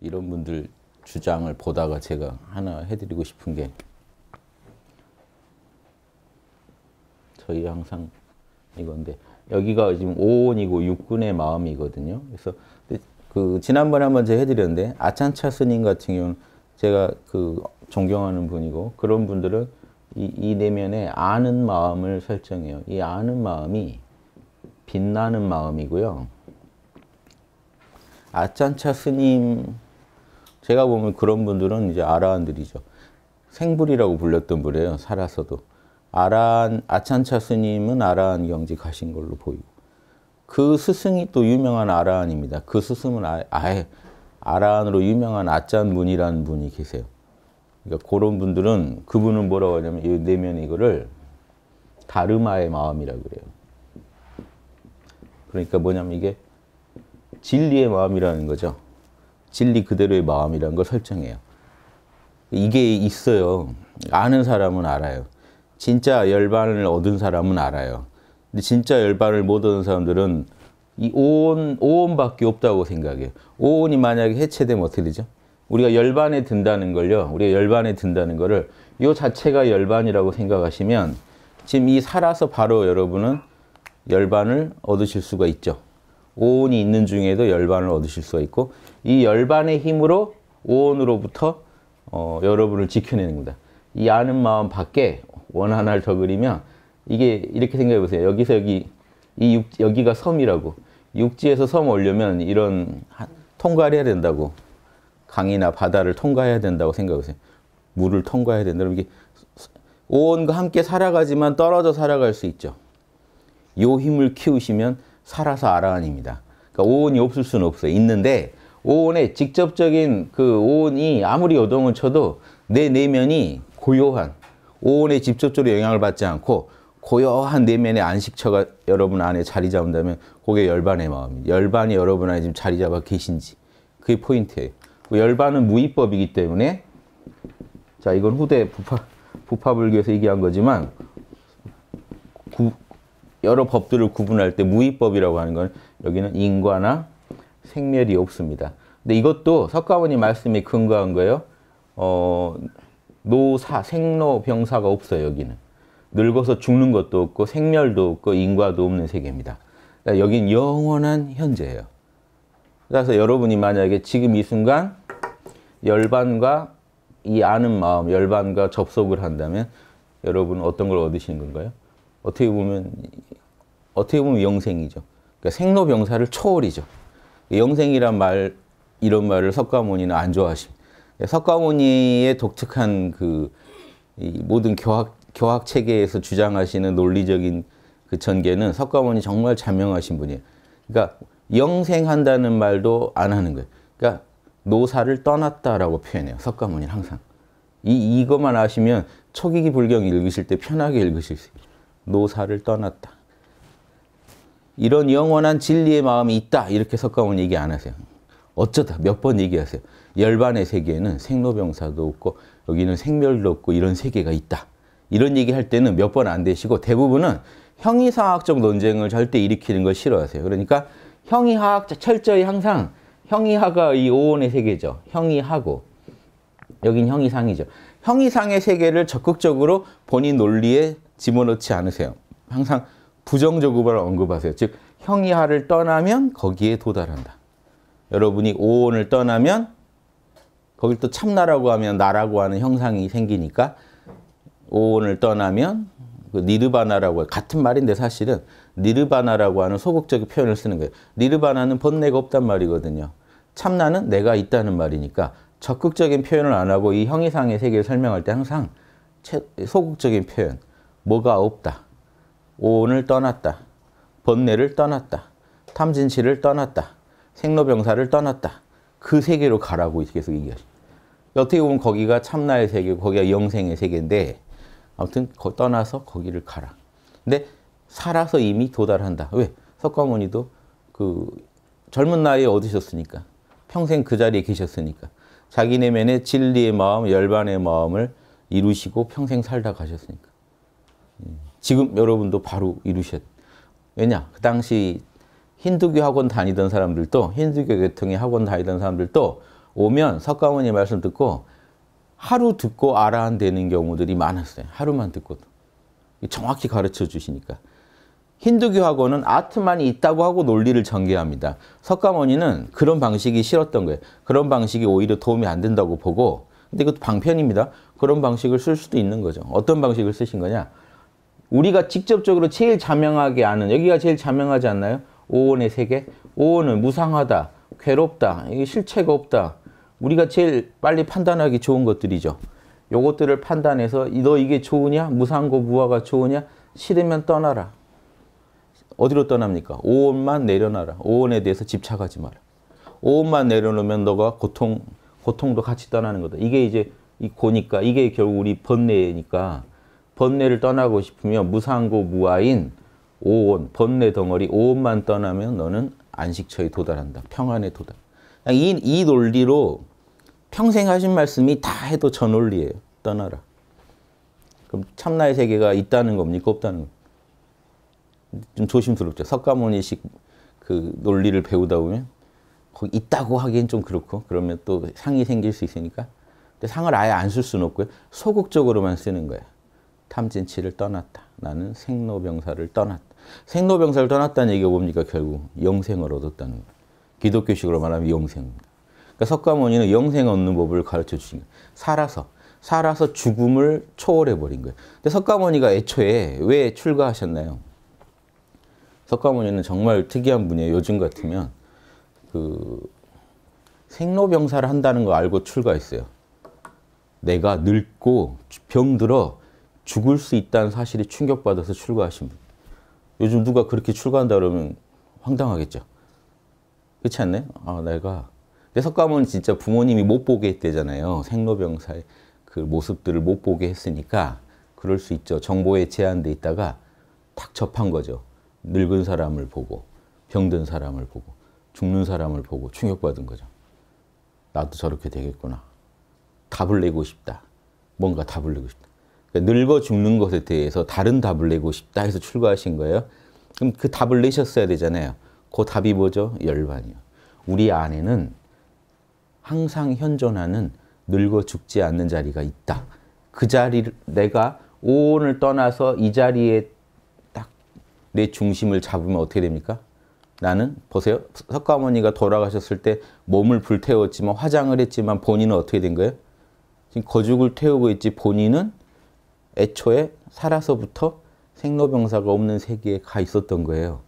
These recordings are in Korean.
이런 분들 주장을 보다가 제가 하나 해드리고 싶은 게 저희 항상 이건데 여기가 지금 오온이고육군의 마음이거든요. 그래서 그 지난번에 한번 제가 해드렸는데 아찬차 스님 같은 경우는 제가 그 존경하는 분이고 그런 분들은 이, 이 내면에 아는 마음을 설정해요. 이 아는 마음이 빛나는 마음이고요. 아짠차 스님 제가 보면 그런 분들은 이제 아라한들이죠. 생불이라고 불렸던 분이에요. 살아서도. 아라한 아찬차 스님은 아라한 경지가신 걸로 보이고 그 스승이 또 유명한 아라한입니다. 그 스승은 아, 아예 아라한으로 유명한 아짠 문이라는 분이 계세요. 그러니까 그런 분들은 그분은 뭐라고 하냐면 이 내면 이거를 다르마의 마음이라고 그래요. 그러니까 뭐냐면 이게 진리의 마음이라는 거죠. 진리 그대로의 마음이라는 걸 설정해요. 이게 있어요. 아는 사람은 알아요. 진짜 열반을 얻은 사람은 알아요. 근데 진짜 열반을 못 얻은 사람들은 이 오온, 오온밖에 없다고 생각해요. 오온이 만약에 해체되면 어떻게 되죠? 우리가 열반에 든다는 걸요. 우리가 열반에 든다는 거를 이 자체가 열반이라고 생각하시면 지금 이 살아서 바로 여러분은 열반을 얻으실 수가 있죠. 오온이 있는 중에도 열반을 얻으실 수가 있고 이 열반의 힘으로 오온으로부터 어, 여러분을 지켜내는 겁니다. 이 아는 마음 밖에 원 하나를 더 그리면 이게 이렇게 생각해 보세요. 여기서 여기 이 육, 여기가 섬이라고 육지에서 섬 오려면 이런 통과 해야 된다고 강이나 바다를 통과해야 된다고 생각하세요. 물을 통과해야 된다. 그럼 이게 오온과 함께 살아가지만 떨어져 살아갈 수 있죠. 요 힘을 키우시면 살아서 알아입니다. 그러니까 오온이 없을 수는 없어요. 있는데 오온의 직접적인 그 오온이 아무리 요동을 쳐도 내 내면이 고요한 오온의 직접적으로 영향을 받지 않고 고요한 내면의 안식처가 여러분 안에 자리 잡는다면 그게 열반의 마음입니다. 열반이 여러분 안에 지금 자리 잡아 계신지 그게 포인트예요. 그 열반은 무위법이기 때문에 자 이건 후대 부파 부파불교에서 얘기한 거지만 구, 여러 법들을 구분할 때무위법이라고 하는 건 여기는 인과나 생멸이 없습니다. 근데 이것도 석가모니 말씀에 근거한 거예요. 어, 노사, 생로병사가 없어요, 여기는. 늙어서 죽는 것도 없고 생멸도 없고 인과도 없는 세계입니다. 그러니까 여긴 영원한 현재예요. 그래서 여러분이 만약에 지금 이 순간 열반과 이 아는 마음, 열반과 접속을 한다면 여러분 어떤 걸 얻으시는 건가요? 어떻게 보면 어떻게 보면 영생이죠. 그러니까 생로병사를 초월이죠. 영생이란 말 이런 말을 석가모니는 안좋아하십 그러니까 석가모니의 독특한 그 모든 교학 교학 체계에서 주장하시는 논리적인 그 전개는 석가모니 정말 자명하신 분이에요. 그러니까 영생한다는 말도 안 하는 거예요. 그러니까 노사를 떠났다라고 표현해요. 석가모니는 항상. 이, 이것만 아시면 초기기 불경 읽으실 때 편하게 읽으실 수 있어요. 노사를 떠났다. 이런 영원한 진리의 마음이 있다. 이렇게 석가모니 얘기 안 하세요. 어쩌다 몇 번 얘기하세요. 열반의 세계에는 생로병사도 없고 여기는 생멸도 없고 이런 세계가 있다. 이런 얘기할 때는 몇 번 안 되시고 대부분은 형이상학적 논쟁을 절대 일으키는 걸 싫어하세요. 그러니까 형이학 철저히 항상 형이하가 이 오온의 세계죠. 형이하고 여긴 형이상이죠. 형이상의 세계를 적극적으로 본인 논리에 집어넣지 않으세요. 항상 부정적으로 언급하세요. 즉 형이하를 떠나면 거기에 도달한다. 여러분이 오온을 떠나면 거길 또 참나라고 하면 나라고 하는 형상이 생기니까 오온을 떠나면 그 니르바나라고 같은 말인데 사실은 니르바나라고 하는 소극적인 표현을 쓰는 거예요. 니르바나는 번뇌가 없단 말이거든요. 참나는 내가 있다는 말이니까 적극적인 표현을 안 하고 이 형이상의 세계를 설명할 때 항상 소극적인 표현, 뭐가 없다. 오온을 떠났다. 번뇌를 떠났다. 탐진치를 떠났다. 생로병사를 떠났다. 그 세계로 가라고 계속 얘기하죠. 어떻게 보면 거기가 참나의 세계고 거기가 영생의 세계인데 아무튼 떠나서 거기를 가라. 근데 살아서 이미 도달한다. 왜? 석가모니도 그 젊은 나이에 얻으셨으니까 평생 그 자리에 계셨으니까 자기 내면의 진리의 마음, 열반의 마음을 이루시고 평생 살다 가셨으니까 지금 여러분도 바로 이루셨. 왜냐? 그 당시 힌두교 학원 다니던 사람들도 힌두교 계통의 학원 다니던 사람들도 오면 석가모니 말씀 듣고 하루 듣고 알아안되는 경우들이 많았어요. 하루만 듣고도. 정확히 가르쳐 주시니까. 힌두교 학원은 아트만이 있다고 하고 논리를 전개합니다. 석가모니는 그런 방식이 싫었던 거예요. 그런 방식이 오히려 도움이 안 된다고 보고 근데 그것도 방편입니다. 그런 방식을 쓸 수도 있는 거죠. 어떤 방식을 쓰신 거냐? 우리가 직접적으로 제일 자명하게 아는 여기가 제일 자명하지 않나요? 오온의 세계. 오온은 무상하다, 괴롭다, 이게 실체가 없다. 우리가 제일 빨리 판단하기 좋은 것들이죠. 요것들을 판단해서 너 이게 좋으냐? 무상고 무화가 좋으냐? 싫으면 떠나라. 어디로 떠납니까? 오온만 내려놔라. 오온에 대해서 집착하지 마라. 오온만 내려놓으면 너가 고통, 고통도 같이 떠나는 거다. 이게 이제 이 고니까 이게 결국 우리 번뇌니까 번뇌를 떠나고 싶으면 무상고 무아인 오온 번뇌 덩어리 오온만 떠나면 너는 안식처에 도달한다. 평안에 도달. 이, 이 논리로 평생 하신 말씀이 다 해도 저 논리예요. 떠나라. 그럼 참나의 세계가 있다는 겁니까? 없다는 겁니까? 좀 조심스럽죠. 석가모니식 그 논리를 배우다 보면 거기 있다고 하기엔 좀 그렇고 그러면 또 상이 생길 수 있으니까 근데 상을 아예 안 쓸 수는 없고요. 소극적으로만 쓰는 거예요. 탐진치를 떠났다. 나는 생로병사를 떠났다. 생로병사를 떠났다는 얘기가 뭡니까? 결국 영생을 얻었다는 거예요. 기독교식으로 말하면 영생입니다. 그러니까 석가모니는 영생 얻는 법을 가르쳐 주신 거예요. 살아서. 살아서 죽음을 초월해버린 거예요. 근데 석가모니가 애초에 왜 출가하셨나요? 석가모니는 정말 특이한 분이에요. 요즘 같으면 그 생로병사를 한다는 거 알고 출가했어요. 내가 늙고 병들어 죽을 수 있다는 사실이 충격받아서 출가하신 분. 요즘 누가 그렇게 출가한다 그러면 황당하겠죠. 그렇지 않나요? 아, 내가. 근데 석가모니 진짜 부모님이 못 보게 했대잖아요. 생로병사의 그 모습들을 못 보게 했으니까 그럴 수 있죠. 정보에 제한돼 있다가 탁 접한 거죠. 늙은 사람을 보고, 병든 사람을 보고, 죽는 사람을 보고 충격받은 거죠. 나도 저렇게 되겠구나. 답을 내고 싶다. 뭔가 답을 내고 싶다. 그러니까 늙어 죽는 것에 대해서 다른 답을 내고 싶다 해서 출가하신 거예요. 그럼 그 답을 내셨어야 되잖아요. 그 답이 뭐죠? 열반이요. 우리 안에는 항상 현존하는 늙어 죽지 않는 자리가 있다. 그 자리를 내가 오늘 떠나서 이 자리에 딱 내 중심을 잡으면 어떻게 됩니까? 나는 보세요. 석가모니가 돌아가셨을 때 몸을 불태웠지만 화장을 했지만 본인은 어떻게 된 거예요? 지금 거죽을 태우고 있지 본인은 애초에 살아서부터 생로병사가 없는 세계에 가 있었던 거예요.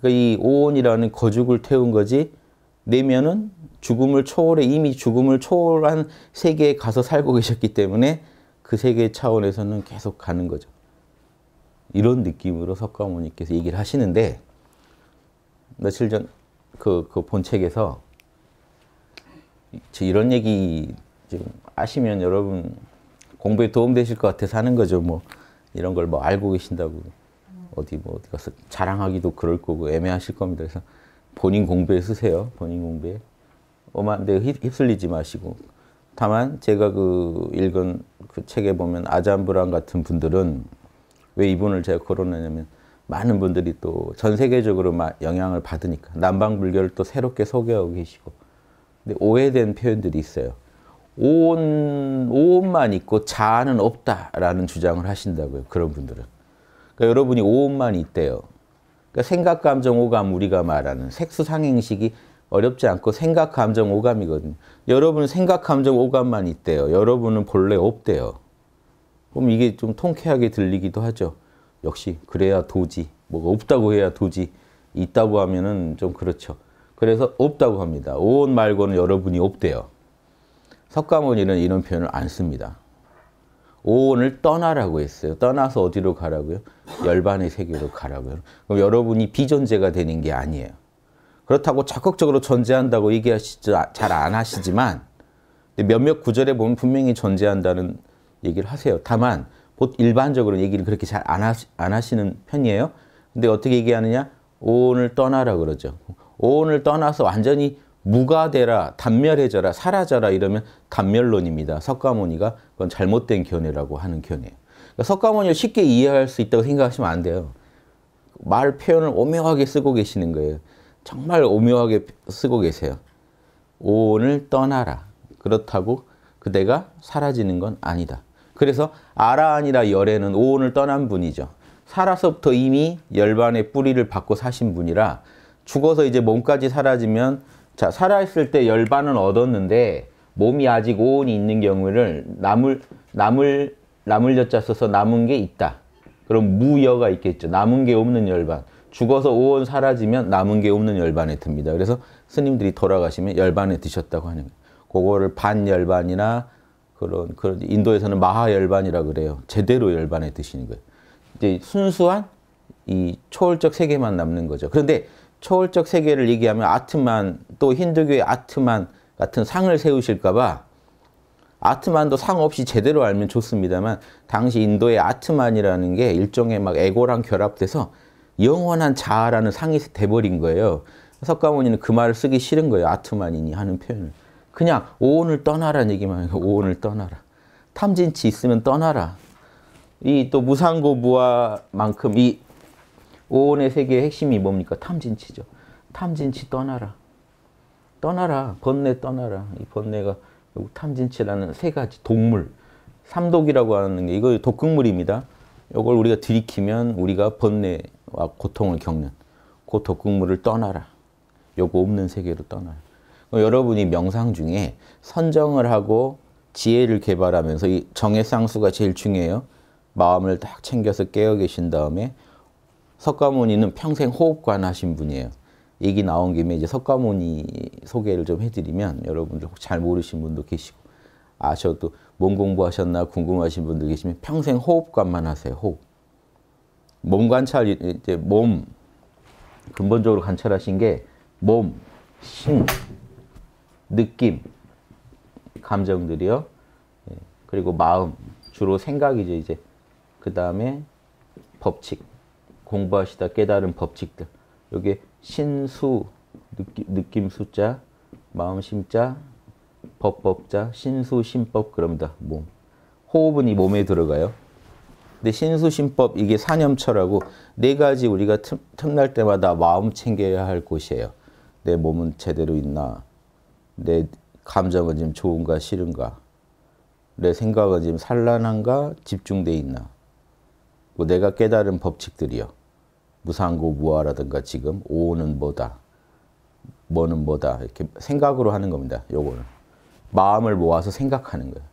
그러니까 이 오온이라는 거죽을 태운 거지 내면은 죽음을 초월해 이미 죽음을 초월한 세계에 가서 살고 계셨기 때문에 그 세계 차원에서는 계속 가는 거죠. 이런 느낌으로 석가모니께서 얘기를 하시는데 며칠 전 그본 그 책에서 이런 얘기 좀 아시면 여러분 공부에 도움되실 것 같아서 하는 거죠. 뭐 이런 걸 뭐 알고 계신다고 어디 뭐 어디 가서 자랑하기도 그럴 거고 애매하실 겁니다. 그래서 본인 공부에 쓰세요. 본인 공부에 어마한데 네, 휩쓸리지 마시고 다만 제가 그 읽은 그 책에 보면 아잠브란 같은 분들은 왜 이분을 제가 거론하냐면 많은 분들이 또 전 세계적으로 영향을 받으니까 남방 불교를 또 새롭게 소개하고 계시고 근데 오해된 표현들이 있어요. 오온, 오온만 있고 자아는 없다라는 주장을 하신다고요. 그런 분들은. 그러니까 여러분이 오온만 있대요. 그러니까 생각, 감정, 오감 우리가 말하는 색수상행식이 어렵지 않고 생각, 감정, 오감이거든요. 여러분은 생각, 감정, 오감만 있대요. 여러분은 본래 없대요. 그럼 이게 좀 통쾌하게 들리기도 하죠. 역시 그래야 도지. 뭐가 없다고 해야 도지. 있다고 하면은 좀 그렇죠. 그래서 없다고 합니다. 오온 말고는 여러분이 없대요. 석가모니는 이런 표현을 안 씁니다. 오온을 떠나라고 했어요. 떠나서 어디로 가라고요? 열반의 세계로 가라고요. 그럼 여러분이 비존재가 되는 게 아니에요. 그렇다고 적극적으로 존재한다고 얘기하시죠. 잘안 하시지만 몇몇 구절에 보면 분명히 존재한다는 얘기를 하세요. 다만 일반적으로 얘기를 그렇게 잘 안 하시, 안 하시는 편이에요. 근데 어떻게 얘기하느냐? 오온을 떠나라 그러죠. 오온을 떠나서 완전히 무가되라, 단멸해져라, 사라져라 이러면 단멸론입니다. 석가모니가 그건 잘못된 견해라고 하는 견해예요. 그러니까 석가모니를 쉽게 이해할 수 있다고 생각하시면 안 돼요. 말 표현을 오묘하게 쓰고 계시는 거예요. 정말 오묘하게 쓰고 계세요. 오온을 떠나라. 그렇다고 그대가 사라지는 건 아니다. 그래서 아라 아니라 열에는 오온을 떠난 분이죠. 살아서부터 이미 열반의 뿌리를 받고 사신 분이라 죽어서 이제 몸까지 사라지면 자, 살아있을 때 열반은 얻었는데 몸이 아직 오온이 있는 경우를 남을, 남을, 남을 여자 써서 남은 게 있다. 그럼 무여가 있겠죠. 남은 게 없는 열반. 죽어서 오온 사라지면 남은 게 없는 열반에 듭니다. 그래서 스님들이 돌아가시면 열반에 드셨다고 하는 거예요. 그거를 반열반이나 그런, 그런 인도에서는 마하열반이라 그래요. 제대로 열반에 드시는 거예요. 이제 순수한 이 초월적 세계만 남는 거죠. 그런데 초월적 세계를 얘기하면 아트만 또 힌두교의 아트만 같은 상을 세우실까봐 아트만도 상 없이 제대로 알면 좋습니다만 당시 인도의 아트만이라는 게 일종의 막 에고랑 결합돼서 영원한 자아라는 상이 돼버린 거예요. 석가모니는 그 말을 쓰기 싫은 거예요. 아트만이니 하는 표현을. 그냥 오온을 떠나라는 얘기만 해요. 오온을 떠나라. 탐진치 있으면 떠나라. 이 또 무상고무화만큼 이 오온의 세계의 핵심이 뭡니까? 탐진치죠. 탐진치 떠나라. 떠나라. 번뇌 떠나라. 이 번뇌가 탐진치라는 세 가지 동물, 삼독이라고 하는 게 이거 독극물입니다. 이걸 우리가 들이키면 우리가 번뇌와 고통을 겪는 그 독극물을 떠나라. 요거 없는 세계로 떠나라. 여러분이 명상 중에 선정을 하고 지혜를 개발하면서 이 정의 쌍수가 제일 중요해요. 마음을 딱 챙겨서 깨어 계신 다음에 석가모니는 평생 호흡관 하신 분이에요. 얘기 나온 김에 이제 석가모니 소개를 좀 해드리면 여러분들 혹잘 모르신 분도 계시고 아셔도 몸 공부하셨나 궁금하신 분들 계시면 평생 호흡관만 하세요. 호흡. 몸 관찰, 이제 몸, 근본적으로 관찰하신 게 몸, 신, 느낌, 감정들이요. 예, 그리고 마음, 주로 생각이죠, 이제. 그 다음에 법칙. 공부하시다 깨달은 법칙들. 여기 신수 느낌, 수자, 마음 심자, 법법자, 신수 신법 그럽니다. 몸. 호흡은 이 몸에 들어가요. 근데 신수 신법 이게 사념처라고 네 가지 우리가 틈, 틈날 때마다 마음 챙겨야 할 곳이에요. 내 몸은 제대로 있나? 내 감정은 지금 좋은가 싫은가? 내 생각은 지금 산란한가 집중돼 있나? 뭐 내가 깨달은 법칙들이요. 무상고 무아라든가 지금 오는 뭐다. 뭐는 뭐다. 이렇게 생각으로 하는 겁니다. 요거는. 마음을 모아서 생각하는 거예요.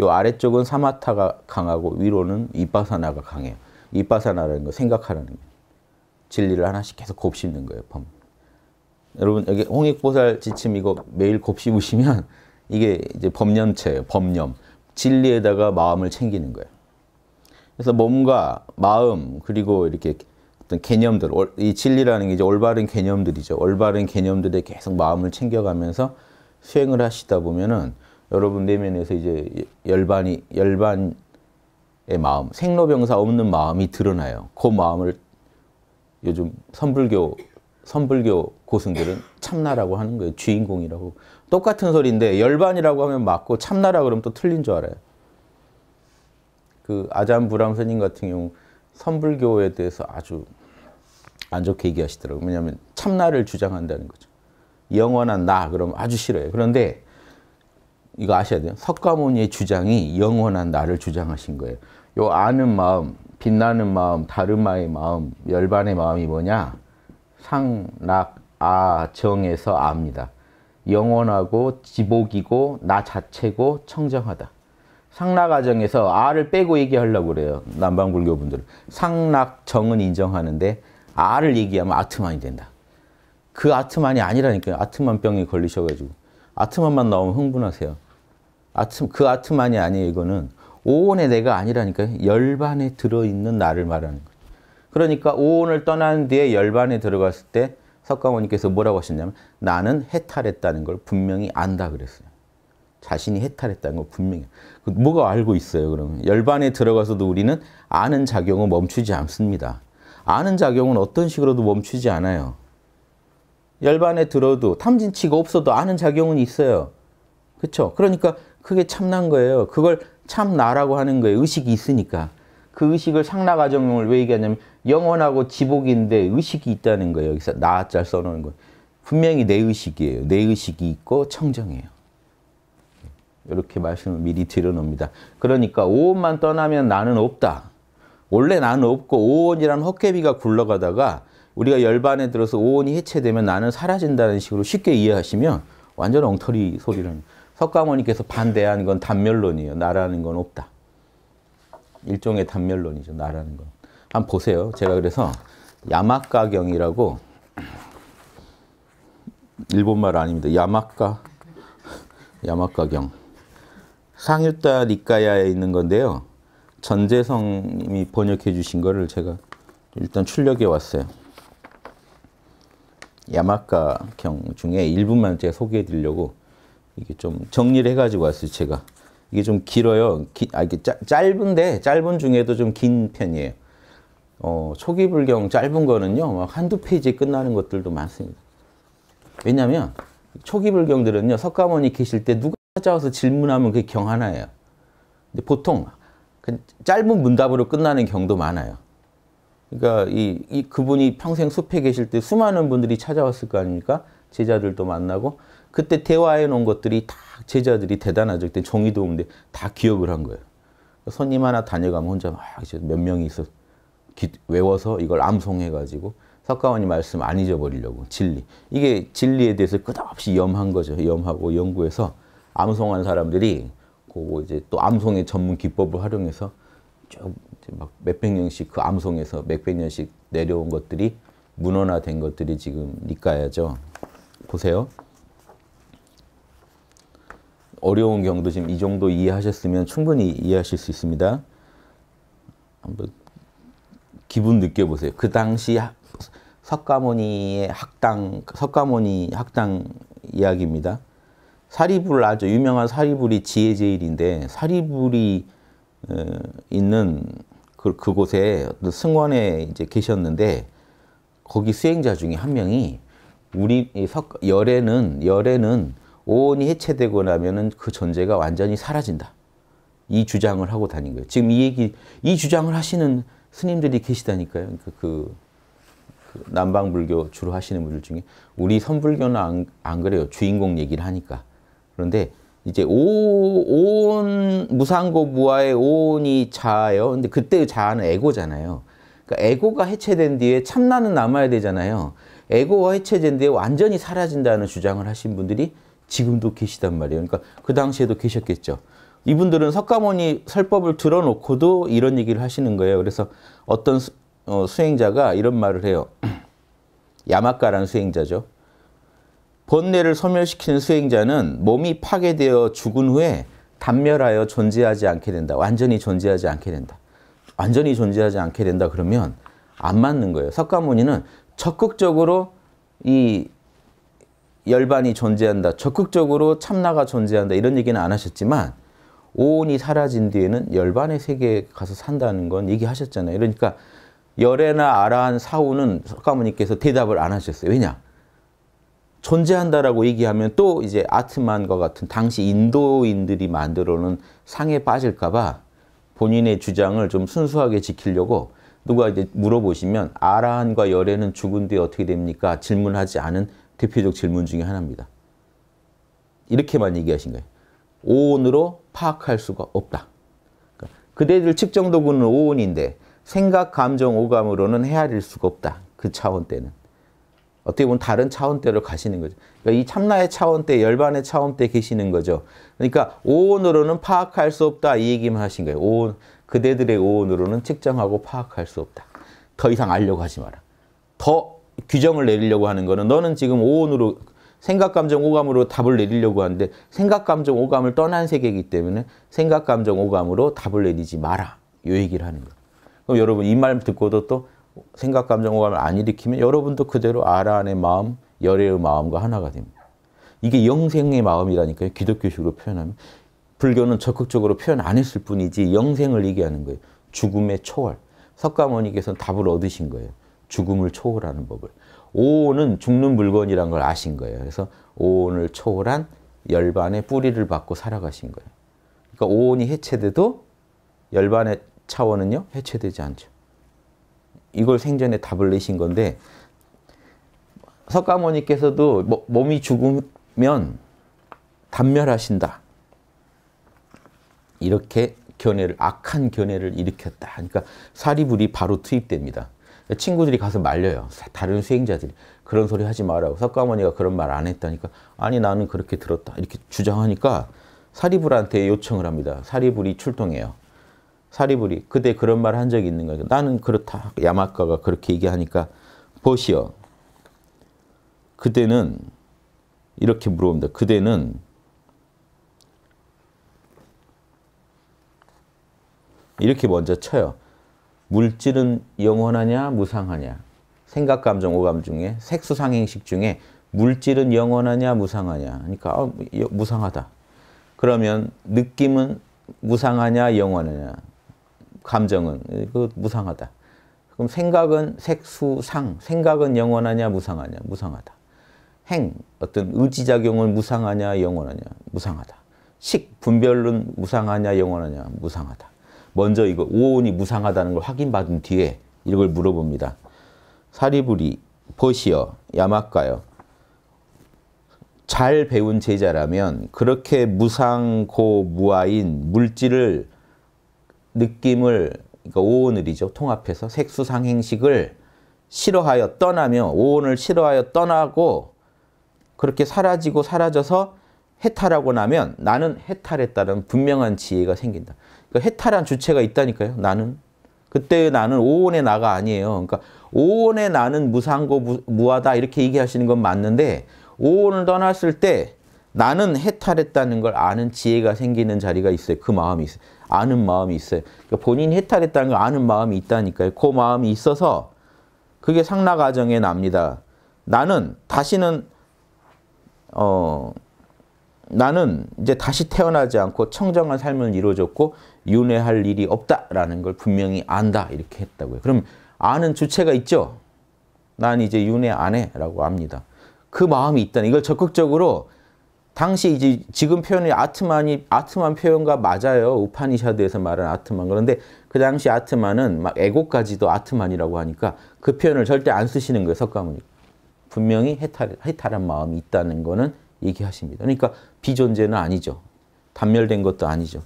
요 아래쪽은 사마타가 강하고 위로는 이빠사나가 강해요. 이빠사나라는 거 생각하라는 거 진리를 하나씩 계속 곱씹는 거예요. 범. 여러분 여기 홍익보살 지침 이거 매일 곱씹으시면 이게 이제 법념체예요. 법념. 진리에다가 마음을 챙기는 거예요. 그래서 몸과 마음 그리고 이렇게 어떤 개념들 이 진리라는 게 이제 올바른 개념들이죠. 올바른 개념들에 계속 마음을 챙겨가면서 수행을 하시다 보면은 여러분 내면에서 이제 열반이 열반의 마음 생로병사 없는 마음이 드러나요. 그 마음을 요즘 선불교 선불교 고승들은 참나라고 하는 거예요. 주인공이라고. 똑같은 소리인데 열반이라고 하면 맞고 참나라 그러면 또 틀린 줄 알아요. 그 아잔 브람 스님 같은 경우 선불교에 대해서 아주 안 좋게 얘기하시더라고요. 왜냐하면 참나를 주장한다는 거죠. 영원한 나 그럼 아주 싫어요. 그런데 이거 아셔야 돼요. 석가모니의 주장이 영원한 나를 주장하신 거예요. 요 아는 마음, 빛나는 마음, 다르마의 마음, 열반의 마음이 뭐냐? 상, 락, 아, 정에서 아니다 영원하고 지복이고 나 자체고 청정하다. 상락 과정에서 아을 빼고 얘기하려고 그래요. 남방불교 분들은. 상락 정은 인정하는데 아를 얘기하면 아트만이 된다. 그 아트만이 아니라니까요. 아트만 병에 걸리셔가지고. 아트만만 나오면 흥분하세요. 아트, 그 아트만이 아니에요, 이거는. 오온의 내가 아니라니까요. 열반에 들어있는 나를 말하는 거죠. 그러니까 오온을 떠난 뒤에 열반에 들어갔을 때 석가모니께서 뭐라고 하셨냐면 나는 해탈했다는 걸 분명히 안다 그랬어요. 자신이 해탈했다는 걸 분명히. 그 뭐가 알고 있어요, 그러면? 열반에 들어가서도 우리는 아는 작용은 멈추지 않습니다. 아는 작용은 어떤 식으로도 멈추지 않아요. 열반에 들어도 탐진치가 없어도 아는 작용은 있어요. 그렇죠? 그러니까 그게 참난 거예요. 그걸 참나라고 하는 거예요. 의식이 있으니까. 그 의식을 상나가정용을 왜 얘기하냐면 영원하고 지복인데 의식이 있다는 거예요. 여기서 나잘 써놓은 거. 분명히 내 의식이에요. 내 의식이 있고 청정해요. 이렇게 말씀을 미리 드려놓습니다. 그러니까 오온만 떠나면 나는 없다. 원래 나는 없고 오온이란 헛개비가 굴러가다가 우리가 열반에 들어서 오온이 해체되면 나는 사라진다는 식으로 쉽게 이해하시면 완전 엉터리 소리를 석가모니께서 반대한 건 단멸론이에요. 나라는 건 없다. 일종의 단멸론이죠. 나라는 건. 한번 보세요. 제가 그래서 야마카경이라고 일본말 아닙니다. 야마카 야마카경 상유타 니까야에 있는 건데요. 전재성님이 번역해 주신 거를 제가 일단 출력해 왔어요. 야마카 경 중에 일부만 제가 소개해 드리려고 이게 좀 정리를 해 가지고 왔어요, 제가. 이게 좀 길어요. 기, 아, 이게 짜, 짧은데 짧은 중에도 좀 긴 편이에요. 어, 초기 불경 짧은 거는요. 막 한두 페이지 에 끝나는 것들도 많습니다. 왜냐면 하 초기 불경들은요. 석가모니 계실 때 누가 찾아와서 질문하면 그게 경 하나예요. 근데 보통 그 짧은 문답으로 끝나는 경도 많아요. 그러니까 이, 이 그분이 평생 숲에 계실 때 수많은 분들이 찾아왔을 거 아닙니까? 제자들도 만나고 그때 대화해 놓은 것들이 다 제자들이 대단하죠. 그때 종이도 없는데 다 기억을 한 거예요. 손님 하나 다녀가면 혼자 막 몇 명이 있어 기, 외워서 이걸 암송해가지고 석가모니 말씀 안 잊어버리려고 진리 이게 진리에 대해서 끝없이 염한 거죠. 염하고 연구해서 암송한 사람들이 그 이제 또 암송의 전문 기법을 활용해서 쭉막 몇백 년씩 그 암송에서 몇백 년씩 내려온 것들이 문헌화된 것들이 지금 니까야죠. 보세요. 어려운 경우도 지금 이 정도 이해하셨으면 충분히 이해하실 수 있습니다. 한번 기분 느껴보세요. 그 당시 석가모니의 학당, 석가모니 학당 이야기입니다. 사리불 아주 유명한 사리불이 지혜제일인데 사리불이 어, 있는 그, 그곳에 승원에 이제 계셨는데 거기 수행자 중에 한 명이 우리 석, 열애는 열애는 오온이 해체되고 나면은 그 존재가 완전히 사라진다. 이 주장을 하고 다닌 거예요. 지금 이 얘기 이 주장을 하시는 스님들이 계시다니까요. 그, 그, 그 남방불교 주로 하시는 분들 중에 우리 선불교는 안, 안 그래요. 주인공 얘기를 하니까. 그런데 이제 오, 온 무상고 무아의 오온이 자아요 근데 그때의 자아는 에고잖아요. 그러니까 에고가 해체된 뒤에 참나는 남아야 되잖아요. 에고가 해체된 뒤에 완전히 사라진다는 주장을 하신 분들이 지금도 계시단 말이에요. 그러니까 그 당시에도 계셨겠죠. 이분들은 석가모니 설법을 들어놓고도 이런 얘기를 하시는 거예요. 그래서 어떤 수, 어, 수행자가 이런 말을 해요. 야마까라는 수행자죠. 번뇌를 소멸시키는 수행자는 몸이 파괴되어 죽은 후에 단멸하여 존재하지 않게 된다. 완전히 존재하지 않게 된다. 완전히 존재하지 않게 된다 그러면 안 맞는 거예요. 석가모니는 적극적으로 이 열반이 존재한다. 적극적으로 참나가 존재한다. 이런 얘기는 안 하셨지만 오온이 사라진 뒤에는 열반의 세계에 가서 산다는 건 얘기하셨잖아요. 그러니까 열애나 아라한 사우는 석가모니께서 대답을 안 하셨어요. 왜냐? 존재한다라고 얘기하면 또 이제 아트만과 같은 당시 인도인들이 만들어 놓은 상에 빠질까봐 본인의 주장을 좀 순수하게 지키려고 누가 이제 물어보시면 아라한과 열애는 죽은 뒤에 어떻게 됩니까? 질문하지 않은 대표적 질문 중에 하나입니다. 이렇게만 얘기하신 거예요. 오온으로 파악할 수가 없다. 그러니까 그대들 측정도구는 오온인데 생각, 감정, 오감으로는 헤아릴 수가 없다. 그 차원 때는. 어떻게 보면 다른 차원대로 가시는 거죠. 그러니까 이 참나의 차원대, 열반의 차원대 계시는 거죠. 그러니까 오온으로는 파악할 수 없다 이 얘기만 하신 거예요. 오온, 그대들의 오온으로는 측정하고 파악할 수 없다. 더 이상 알려고 하지 마라. 더 규정을 내리려고 하는 거는 너는 지금 오온으로 생각, 감정, 오감으로 답을 내리려고 하는데 생각, 감정, 오감을 떠난 세계이기 때문에 생각, 감정, 오감으로 답을 내리지 마라. 요 얘기를 하는 거예요. 그럼 여러분 이 말 듣고도 또 생각, 감정, 오감을 안 일으키면 여러분도 그대로 아라한의 마음, 열애의 마음과 하나가 됩니다. 이게 영생의 마음이라니까요. 기독교식으로 표현하면. 불교는 적극적으로 표현 안 했을 뿐이지 영생을 얘기하는 거예요. 죽음의 초월. 석가모니께서는 답을 얻으신 거예요. 죽음을 초월하는 법을. 오는 죽는 물건이란 걸 아신 거예요. 그래서 오온을 초월한 열반의 뿌리를 받고 살아가신 거예요. 그러니까 오온이 해체돼도 열반의 차원은요 해체되지 않죠. 이걸 생전에 답을 내신 건데 석가모니께서도 몸이 죽으면 단멸하신다. 이렇게 견해를 악한 견해를 일으켰다. 그러니까 사리불이 바로 투입됩니다. 친구들이 가서 말려요. 다른 수행자들이 그런 소리 하지 마라고 석가모니가 그런 말 안 했다니까 아니 나는 그렇게 들었다 이렇게 주장하니까 사리불한테 요청을 합니다. 사리불이 출동해요. 사리불이 그대 그런 말 한 적이 있는 거예요. 나는 그렇다. 야마카가 그렇게 얘기하니까 보시오. 그대는 이렇게 물어봅니다. 그대는 이렇게 먼저 쳐요. 물질은 영원하냐 무상하냐 생각, 감정, 오감 중에 색수상행식 중에 물질은 영원하냐 무상하냐 그러니까 어, 무상하다. 그러면 느낌은 무상하냐 영원하냐 감정은 그 무상하다. 그럼 생각은 색수상, 생각은 영원하냐 무상하냐 무상하다. 행, 어떤 의지작용은 무상하냐 영원하냐 무상하다. 식, 분별은 무상하냐 영원하냐 무상하다. 먼저 이거 오온이 무상하다는 걸 확인받은 뒤에 이걸 물어봅니다. 사리불이 벗이여 야마가요. 잘 배운 제자라면 그렇게 무상고 무아인 물질을 느낌을 그러니까 오온을이죠. 통합해서 색수상행식을 싫어하여 떠나며 오온을 싫어하여 떠나고 그렇게 사라지고 사라져서 해탈하고 나면 나는 해탈에 따른 분명한 지혜가 생긴다. 그러니까 해탈한 주체가 있다니까요. 나는. 그때 나는 오온의 나가 아니에요. 그러니까 오온의 나는 무상고 무하다 이렇게 얘기하시는 건 맞는데 오온을 떠났을 때 나는 해탈했다는 걸 아는 지혜가 생기는 자리가 있어요. 그 마음이 있어요. 아는 마음이 있어요. 그러니까 본인이 해탈했다는 걸 아는 마음이 있다니까요. 그 마음이 있어서 그게 상라 과정에 납니다. 나는 다시는 어 나는 이제 다시 태어나지 않고 청정한 삶을 이루어졌고 윤회할 일이 없다라는 걸 분명히 안다 이렇게 했다고요. 그럼 아는 주체가 있죠. 난 이제 윤회 안 해라고 압니다. 그 마음이 있다는 이걸 적극적으로 당시 이제 지금 표현이 아트만이 아트만 표현과 맞아요. 우파니샤드에서 말한 아트만. 그런데 그 당시 아트만은 막 에고까지도 아트만이라고 하니까 그 표현을 절대 안 쓰시는 거예요. 석가모니. 분명히 해탈, 해탈한 마음이 있다는 거는 얘기하십니다. 그러니까 비존재는 아니죠. 단멸된 것도 아니죠.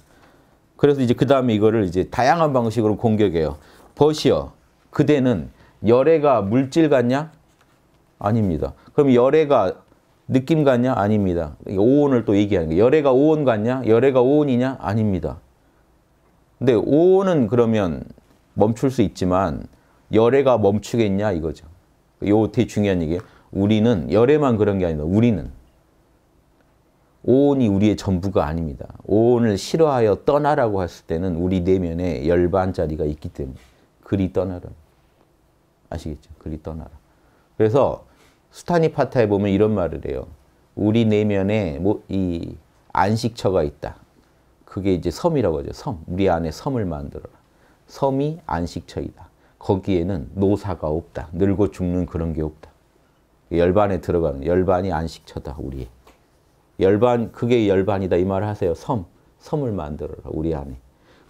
그래서 이제 그 다음에 이거를 이제 다양한 방식으로 공격해요. 버시어, 그대는 열애가 물질 같냐? 아닙니다. 그럼 열애가 느낌 같냐? 아닙니다. 오온을 또 얘기하는 거예요. 열애가 오온 같냐? 열애가 오온이냐? 아닙니다. 근데 오온은 그러면 멈출 수 있지만 열애가 멈추겠냐 이거죠. 요 되게 중요한 얘기예요. 우리는 열애만 그런 게 아니다. 우리는 오온이 우리의 전부가 아닙니다. 오온을 싫어하여 떠나라고 했을 때는 우리 내면에 열반짜리가 있기 때문에 그리 떠나라. 아시겠죠? 그리 떠나라. 그래서 수타니파타에 보면 이런 말을 해요. 우리 내면에 뭐 이 안식처가 있다. 그게 이제 섬이라고 하죠. 섬. 우리 안에 섬을 만들어라. 섬이 안식처이다. 거기에는 노사가 없다. 늙고 죽는 그런 게 없다. 열반에 들어가는 열반이 안식처다. 우리 열반 그게 열반이다 이 말을 하세요. 섬. 섬을 만들어라. 우리 안에.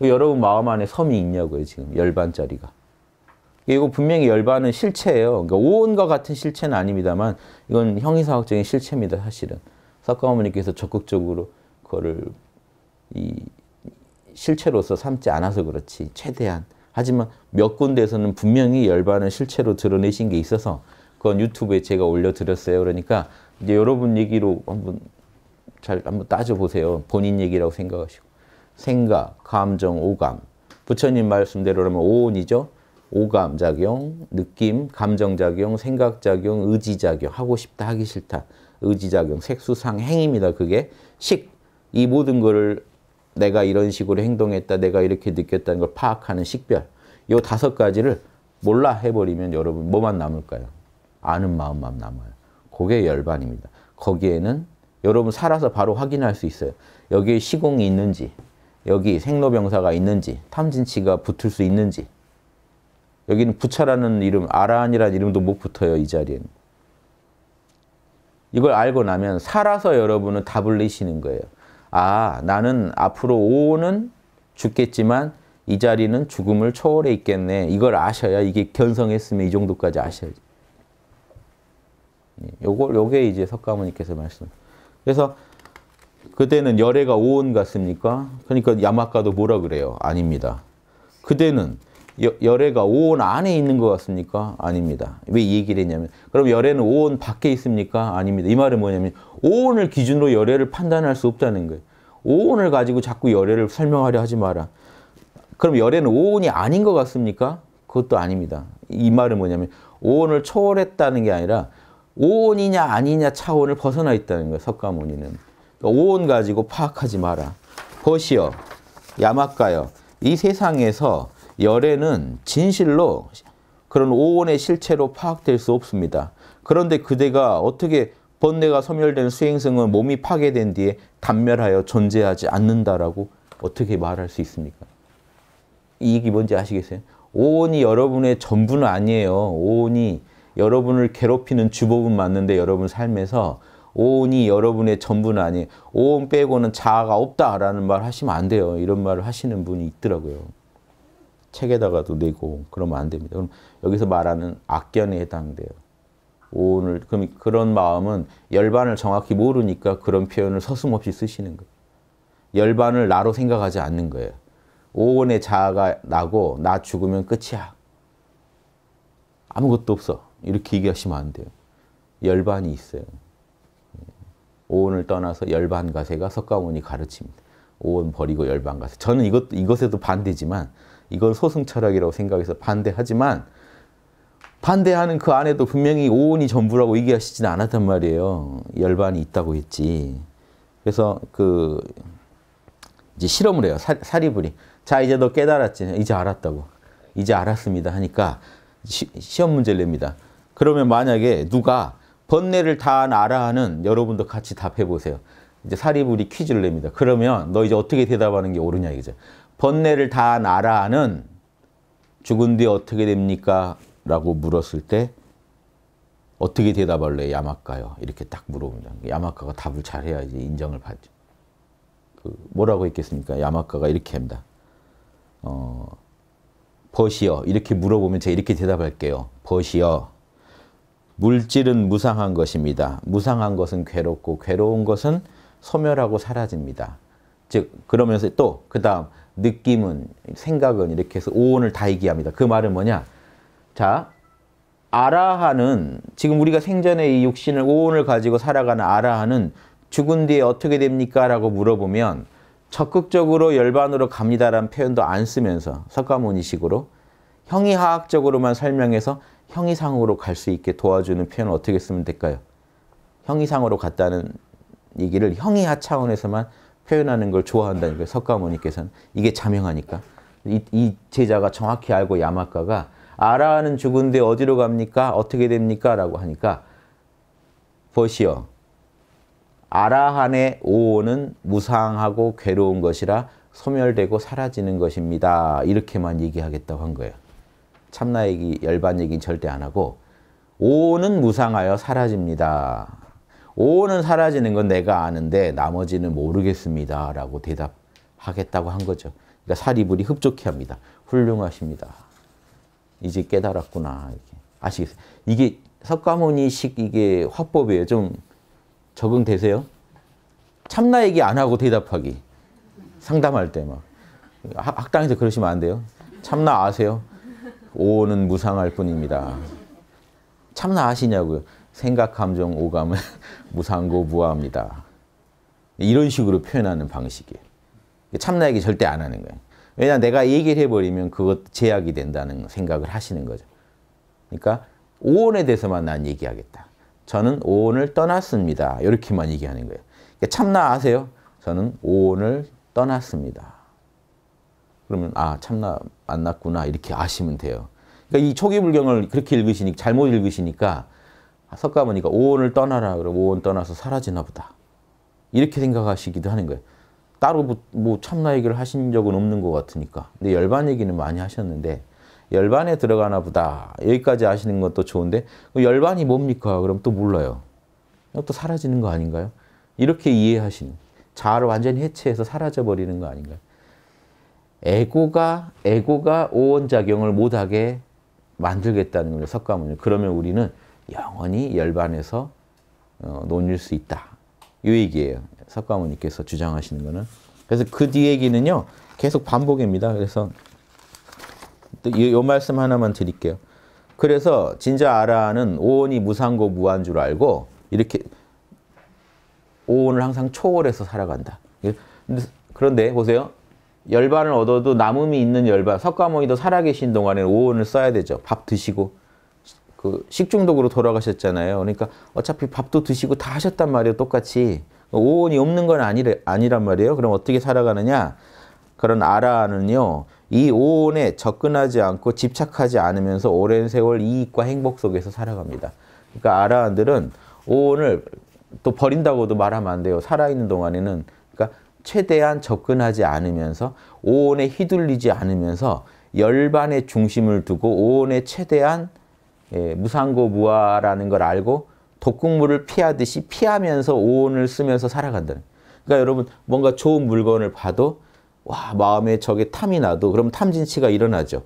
여러분 마음 안에 섬이 있냐고요. 지금 열반짜리가. 이거 분명히 열반은 실체예요. 그러니까 오온과 같은 실체는 아닙니다만 이건 형이상학적인 실체입니다. 사실은 석가 어머니께서 적극적으로 그거를 이 실체로서 삼지 않아서 그렇지 최대한 하지만 몇 군데에서는 분명히 열반을 실체로 드러내신 게 있어서 그건 유튜브에 제가 올려드렸어요. 그러니까 이제 여러분 얘기로 한번 잘 한번 따져보세요. 본인 얘기라고 생각하시고 생각, 감정, 오감 부처님 말씀대로라면 오온이죠. 오감 작용, 느낌, 감정 작용, 생각 작용, 의지 작용, 하고 싶다, 하기 싫다, 의지 작용, 색수상 행입니다. 그게 식, 이 모든 거를 내가 이런 식으로 행동했다, 내가 이렇게 느꼈다는 걸 파악하는 식별. 이 다섯 가지를 몰라 해버리면 여러분 뭐만 남을까요? 아는 마음만 남아요. 그게 열반입니다. 거기에는 여러분 살아서 바로 확인할 수 있어요. 여기에 시공이 있는지, 여기 생로병사가 있는지, 탐진치가 붙을 수 있는지, 여기는 부처라는 이름, 아라한이라는 이름도 못 붙어요, 이자리에 이걸 알고 나면 살아서 여러분은 답을 내시는 거예요. 아, 나는 앞으로 오는 죽겠지만 이 자리는 죽음을 초월해 있겠네. 이걸 아셔야 이게 견성했으면 이 정도까지 아셔야지. 예, 요걸, 요게 이제 석가모니께서 말씀. 그래서 그대는 열애가 오온 같습니까? 그러니까 야마가도 뭐라 그래요? 아닙니다. 그대는 여, 열애가 5온 안에 있는 것 같습니까? 아닙니다. 왜 이 얘기를 했냐면 그럼 열애는 5온 밖에 있습니까? 아닙니다. 이 말은 뭐냐면 5온을 기준으로 열애를 판단할 수 없다는 거예요. 5온을 가지고 자꾸 열애를 설명하려 하지 마라. 그럼 열애는 5온이 아닌 것 같습니까? 그것도 아닙니다. 이 말은 뭐냐면 5온을 초월했다는 게 아니라 5온이냐 아니냐 차원을 벗어나 있다는 거예요. 석가모니는. 그온 그러니까 가지고 파악하지 마라. 벗이여, 야마가여, 이 세상에서 열애는 진실로 그런 오온의 실체로 파악될 수 없습니다. 그런데 그대가 어떻게 번뇌가 소멸된 수행성은 몸이 파괴된 뒤에 단멸하여 존재하지 않는다라고 어떻게 말할 수 있습니까? 이익이 뭔지 아시겠어요? 오온이 여러분의 전부는 아니에요. 오온이 여러분을 괴롭히는 주범은 맞는데 여러분 삶에서 오온이 여러분의 전부는 아니에요. 오온 빼고는 자아가 없다라는 말 하시면 안 돼요. 이런 말을 하시는 분이 있더라고요. 책에다가도 내고 그러면 안 됩니다. 그럼 여기서 말하는 악견에 해당돼요. 오늘 그럼 그런 마음은 열반을 정확히 모르니까 그런 표현을 서슴없이 쓰시는 거예요. 열반을 나로 생각하지 않는 거예요. 오원의 자아가 나고 나 죽으면 끝이야. 아무것도 없어. 이렇게 얘기하시면 안 돼요. 열반이 있어요. 오온을 떠나서 열반가세가 석가모니 가르칩니다. 오온 버리고 열반가세. 저는 이것, 이것에도 반대지만 이건 소승 철학이라고 생각해서 반대하지만 반대하는 그 안에도 분명히 오온이 전부라고 얘기하시진 않았단 말이에요. 열반이 있다고 했지. 그래서 그 이제 실험을 해요. 사리불이. 자 이제 너 깨달았지. 이제 알았다고. 이제 알았습니다 하니까 시, 시험 문제를 냅니다. 그러면 만약에 누가 번뇌를 다 알아 하는 여러분도 같이 답해 보세요. 이제 사리불이 퀴즈를 냅니다. 그러면 너 이제 어떻게 대답하는 게 옳으냐 이거죠. 번뇌를 다나라는 죽은 뒤 어떻게 됩니까? 라고 물었을 때 어떻게 대답할래? 야마카요. 이렇게 딱 물어봅니다. 야마카가 답을 잘해야지 인정을 받죠. 그 뭐라고 했겠습니까? 야마카가 이렇게 합니다. 어, 벗이요. 이렇게 물어보면 제가 이렇게 대답할게요. 벗이요. 물질은 무상한 것입니다. 무상한 것은 괴롭고 괴로운 것은 소멸하고 사라집니다. 즉 그러면서 또 그 다음 느낌은 생각은 이렇게 해서 오온을 다 얘기합니다. 그 말은 뭐냐? 자 아라하는 지금 우리가 생전에 이 육신을 오온을 가지고 살아가는 아라하는 죽은 뒤에 어떻게 됩니까? 라고 물어보면 적극적으로 열반으로 갑니다라는 표현도 안 쓰면서 석가모니식으로 형이하학적으로만 설명해서 형이상으로 갈 수 있게 도와주는 표현을 어떻게 쓰면 될까요? 형이상으로 갔다는 얘기를 형이하 차원에서만 표현하는 걸 좋아한다니까 석가모니께서는 이게 자명하니까 이, 이 제자가 정확히 알고 야마카가 아라는 죽은데 어디로 갑니까? 어떻게 됩니까? 라고 하니까 보시오. 아라한의 오는 무상하고 괴로운 것이라 소멸되고 사라지는 것입니다. 이렇게만 얘기하겠다고 한 거예요. 참나 얘기, 열반 얘기는 절대 안 하고 오는 무상하여 사라집니다. 5는 사라지는 건 내가 아는데 나머지는 모르겠습니다. 라고 대답하겠다고 한 거죠. 그러니까 사리불이 흡족해 합니다. 훌륭하십니다. 이제 깨달았구나. 이렇게. 아시겠어요? 이게 석가모니식 이게 화법이에요. 좀 적응되세요? 참나 얘기 안 하고 대답하기. 상담할 때 막. 학당에서 그러시면 안 돼요. 참나 아세요? 오는 무상할 뿐입니다. 참나 아시냐고요. 생각, 감정, 오감은 무상고 무아합니다. 이런 식으로 표현하는 방식이에요. 참나 얘기 절대 안 하는 거예요. 왜냐 내가 얘기를 해버리면 그것 제약이 된다는 생각을 하시는 거죠. 그러니까 오온에 대해서만 난 얘기하겠다. 저는 오온을 떠났습니다. 이렇게만 얘기하는 거예요. 그러니까 참나 아세요? 저는 오온을 떠났습니다. 그러면 아 참나 만났구나 이렇게 아시면 돼요. 그러니까 이 초기 불경을 그렇게 읽으시니 잘못 읽으시니까 석가모니가 오온을 떠나라 그럼 오온 떠나서 사라지나 보다. 이렇게 생각하시기도 하는 거예요. 따로 뭐, 뭐, 참나 얘기를 하신 적은 없는 것 같으니까. 근데 열반 얘기는 많이 하셨는데 열반에 들어가나 보다. 여기까지 아시는 것도 좋은데 그 열반이 뭡니까? 그럼 또 몰라요. 또 사라지는 거 아닌가요? 이렇게 이해하시는 자아를 완전히 해체해서 사라져버리는 거 아닌가요? 에고가 에고가 오원작용을 못하게 만들겠다는 거예요. 석가모니. 그러면 우리는 영원히 열반에서 어, 논일 수 있다. 이 얘기예요. 석가모니께서 주장하시는 거는. 그래서 그 뒤 얘기는요. 계속 반복입니다. 그래서 이, 이 말씀 하나만 드릴게요. 그래서 진짜 아라는 오온이 무상고 무한 줄 알고 이렇게 오온을 항상 초월해서 살아간다. 예? 그런데 보세요. 열반을 얻어도 남음이 있는 열반, 석가모니도 살아계신 동안에 오온을 써야 되죠. 밥 드시고 그 식중독으로 돌아가셨잖아요. 그러니까 어차피 밥도 드시고 다 하셨단 말이에요. 똑같이. 오온이 없는 건 아니래, 아니란 말이에요. 그럼 어떻게 살아가느냐? 그런 아라는요. 이 오온에 접근하지 않고 집착하지 않으면서 오랜 세월 이익과 행복 속에서 살아갑니다. 그러니까 아라한들은 오온을 또 버린다고도 말하면 안 돼요. 살아있는 동안에는 그러니까 최대한 접근하지 않으면서 오온에 휘둘리지 않으면서 열반의 중심을 두고 오온에 최대한 예, 무상고 무하라는걸 알고 독극물을 피하듯이 피하면서 오온을 쓰면서 살아간다는. 그러니까 여러분 뭔가 좋은 물건을 봐도 와 마음에 저게 탐이 나도 그럼 탐진치가 일어나죠.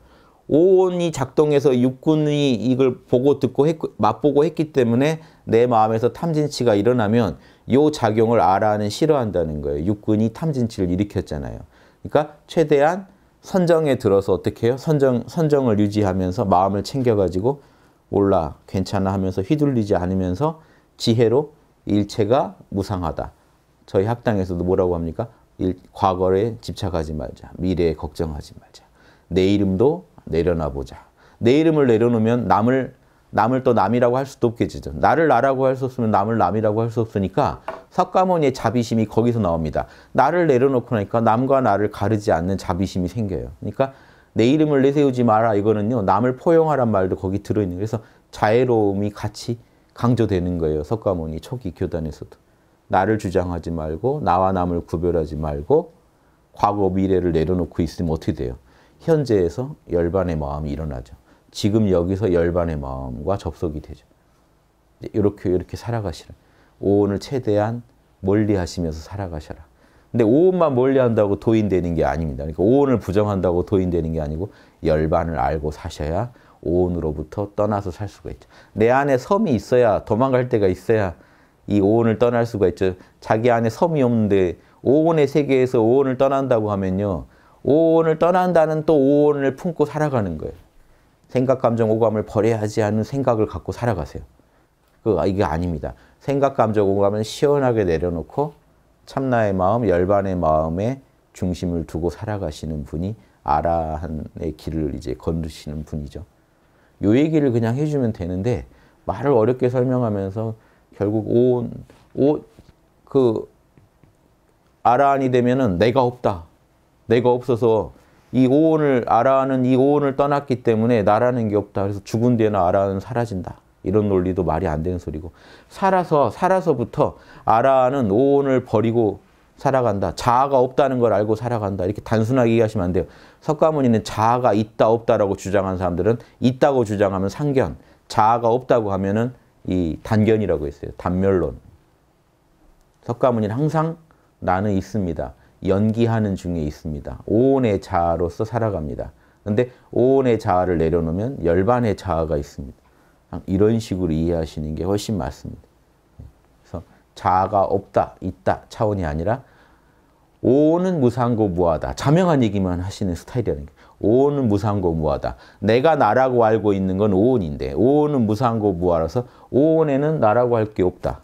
오온이 작동해서 육군이 이걸 보고 듣고 했 맛보고 했기 때문에 내 마음에서 탐진치가 일어나면 요 작용을 알아는 싫어한다는 거예요. 육군이 탐진치를 일으켰잖아요. 그러니까 최대한 선정에 들어서 어떻게 해요? 선정, 선정을 유지하면서 마음을 챙겨가지고 몰라, 괜찮아 하면서 휘둘리지 않으면서 지혜로 일체가 무상하다. 저희 학당에서도 뭐라고 합니까? 일, 과거에 집착하지 말자. 미래에 걱정하지 말자. 내 이름도 내려놔 보자. 내 이름을 내려놓으면 남을 남을 또 남이라고 할 수도 없겠죠. 나를 나라고 할 수 없으면 남을 남이라고 할 수 없으니까 석가모니의 자비심이 거기서 나옵니다. 나를 내려놓고 나니까 남과 나를 가르지 않는 자비심이 생겨요. 그러니까 내 이름을 내세우지 마라 이거는요 남을 포용하란 말도 거기 들어있는 그래서 자애로움이 같이 강조되는 거예요 석가모니 초기 교단에서도 나를 주장하지 말고 나와 남을 구별하지 말고 과거 미래를 내려놓고 있으면 어떻게 돼요 현재에서 열반의 마음이 일어나죠 지금 여기서 열반의 마음과 접속이 되죠 이렇게 이렇게 살아가시라 오늘 최대한 멀리 하시면서 살아가셔라 근데 오온만 멀리한다고 도인되는 게 아닙니다. 그러니까 오온을 부정한다고 도인되는 게 아니고 열반을 알고 사셔야 오온으로부터 떠나서 살 수가 있죠. 내 안에 섬이 있어야 도망갈 데가 있어야 이 오온을 떠날 수가 있죠. 자기 안에 섬이 없는데 오온의 세계에서 오온을 떠난다고 하면요. 오온을 떠난다는 또 오온을 품고 살아가는 거예요. 생각, 감정, 오감을 버려야지 하는 생각을 갖고 살아가세요. 그 이게 아닙니다. 생각, 감정, 오감은 시원하게 내려놓고 참나의 마음, 열반의 마음에 중심을 두고 살아가시는 분이 아라한의 길을 이제 건드시는 분이죠. 요 얘기를 그냥 해주면 되는데 말을 어렵게 설명하면서 결국 온, 오, 그 아라한이 되면은 내가 없다. 내가 없어서 이 오온을 아라한은 이 오온을 떠났기 때문에 나라는 게 없다. 그래서 죽은 뒤에는 아라한은 사라진다. 이런 논리도 말이 안 되는 소리고 살아서 살아서부터 알 아라는 오온을 버리고 살아간다. 자아가 없다는 걸 알고 살아간다. 이렇게 단순하게 얘기하시면 안 돼요. 석가모니는 자아가 있다 없다라고 주장한 사람들은 있다고 주장하면 상견, 자아가 없다고 하면은 이 단견이라고 했어요. 단멸론. 석가모니는 항상 나는 있습니다. 연기하는 중에 있습니다. 오온의 자아로서 살아갑니다. 근데 오온의 자아를 내려놓으면 열반의 자아가 있습니다. 이런 식으로 이해하시는 게 훨씬 맞습니다. 그래서 자아가 없다, 있다 차원이 아니라 오는 무상고 무하다. 자명한 얘기만 하시는 스타일이라는 게. 오는 무상고 무하다. 내가 나라고 알고 있는 건 오온인데 오온은 무상고 무하라서 오온에는 나라고 할 게 없다.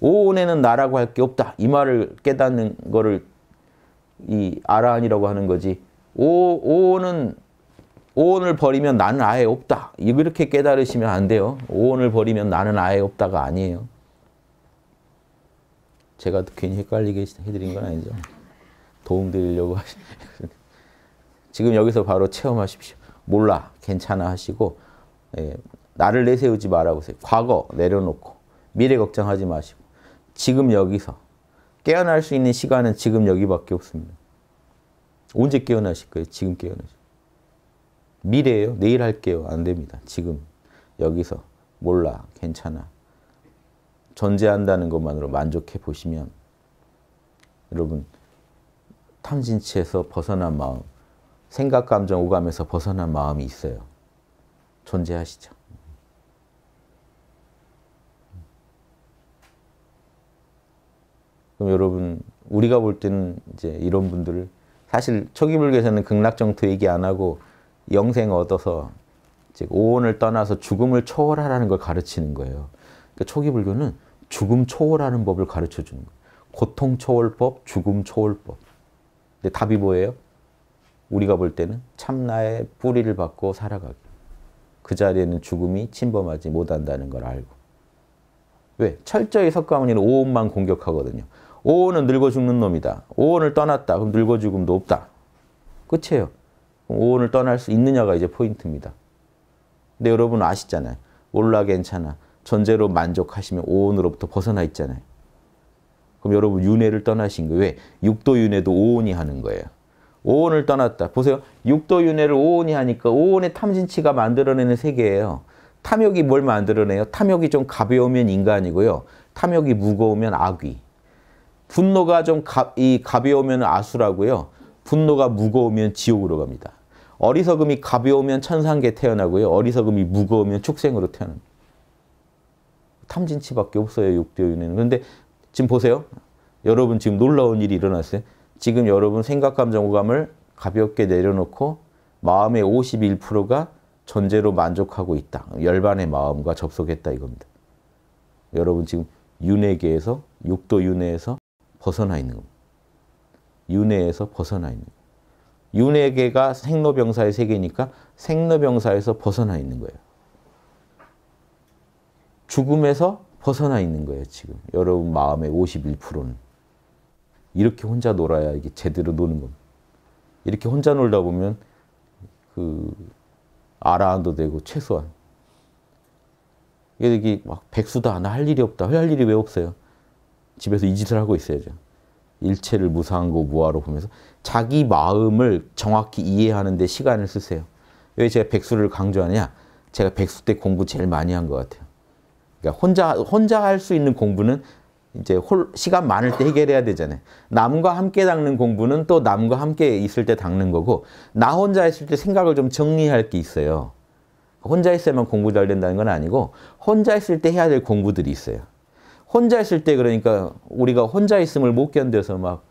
오온에는 나라고 할 게 없다. 이 말을 깨닫는 거를 이 아라한이라고 하는 거지. 오, 오온은 오온을 버리면 나는 아예 없다. 이렇게 깨달으시면 안 돼요. 오온을 버리면 나는 아예 없다가 아니에요. 제가 괜히 헷갈리게 해드린 건 아니죠. 도움드리려고 하시 지금 여기서 바로 체험하십시오. 몰라, 괜찮아 하시고 예, 나를 내세우지 말아보세요. 과거 내려놓고 미래 걱정하지 마시고 지금 여기서 깨어날 수 있는 시간은 지금 여기밖에 없습니다. 언제 깨어나실 거예요? 지금 깨어나실 거예요. 미래예요. 내일 할게요. 안 됩니다. 지금 여기서 몰라. 괜찮아. 존재한다는 것만으로 만족해 보시면 여러분 탐진치에서 벗어난 마음, 생각, 감정, 오감에서 벗어난 마음이 있어요. 존재하시죠. 그럼 여러분 우리가 볼 때는 이제 이런 분들 사실 초기불교에서는 극락정토 얘기 안 하고 영생 얻어서 즉 오온을 떠나서 죽음을 초월하라는 걸 가르치는 거예요. 그러니까 초기 불교는 죽음 초월하는 법을 가르쳐 주는 거예요. 고통 초월법, 죽음 초월법. 근데 답이 뭐예요? 우리가 볼 때는 참나의 뿌리를 받고 살아가기. 그 자리에는 죽음이 침범하지 못한다는 걸 알고. 왜? 철저히 석가모니는 오온만 공격하거든요. 오온은 늙어 죽는 놈이다. 오온을 떠났다. 그럼 늙어 죽음도 없다. 끝이에요. 오온을 떠날 수 있느냐가 이제 포인트입니다. 근데 여러분 아시잖아요. 올라 괜찮아. 전제로 만족하시면 오온으로부터 벗어나 있잖아요. 그럼 여러분 윤회를 떠나신 거예요. 왜? 육도 윤회도 오온이 하는 거예요. 오온을 떠났다. 보세요. 육도 윤회를 오온이 하니까 오온의 탐진치가 만들어내는 세계예요. 탐욕이 뭘 만들어내요? 탐욕이 좀 가벼우면 인간이고요. 탐욕이 무거우면 악귀. 분노가 좀 가, 이 가벼우면 아수라고요. 분노가 무거우면 지옥으로 갑니다. 어리석음이 가벼우면 천상계 태어나고요. 어리석음이 무거우면 축생으로 태어납니다. 탐진치밖에 없어요. 육도윤회는. 그런데 지금 보세요. 여러분 지금 놀라운 일이 일어났어요. 지금 여러분 생각, 감정, 오감을 가볍게 내려놓고 마음의 51%가 전제로 만족하고 있다. 열반의 마음과 접속했다 이겁니다. 여러분 지금 윤회계에서 육도 윤회에서 벗어나 있는 겁니다. 윤회에서 벗어나 있는 거예요. 윤회계가 생로병사의 세계니까 생로병사에서 벗어나 있는 거예요. 죽음에서 벗어나 있는 거예요, 지금. 여러분 마음의 51%는. 이렇게 혼자 놀아야 이게 제대로 노는 겁니다. 이렇게 혼자 놀다 보면 그 아라한도 되고 최소한 이게 막 백수다 나 할 일이 없다 할 일이 왜 없어요 집에서 이 짓을 하고 있어야죠 일체를 무상한거 무아로 보면서 자기 마음을 정확히 이해하는 데 시간을 쓰세요. 왜 제가 백수를 강조하냐? 제가 백수 때 공부 제일 많이 한 것 같아요. 그러니까 혼자 혼자 할 수 있는 공부는 이제 홀, 시간 많을 때 해결해야 되잖아요. 남과 함께 닦는 공부는 또 남과 함께 있을 때 닦는 거고 나 혼자 있을 때 생각을 좀 정리할 게 있어요. 혼자 있어야만 공부 잘 된다는 건 아니고 혼자 있을 때 해야 될 공부들이 있어요. 혼자 있을 때 그러니까 우리가 혼자 있음을 못 견뎌서 막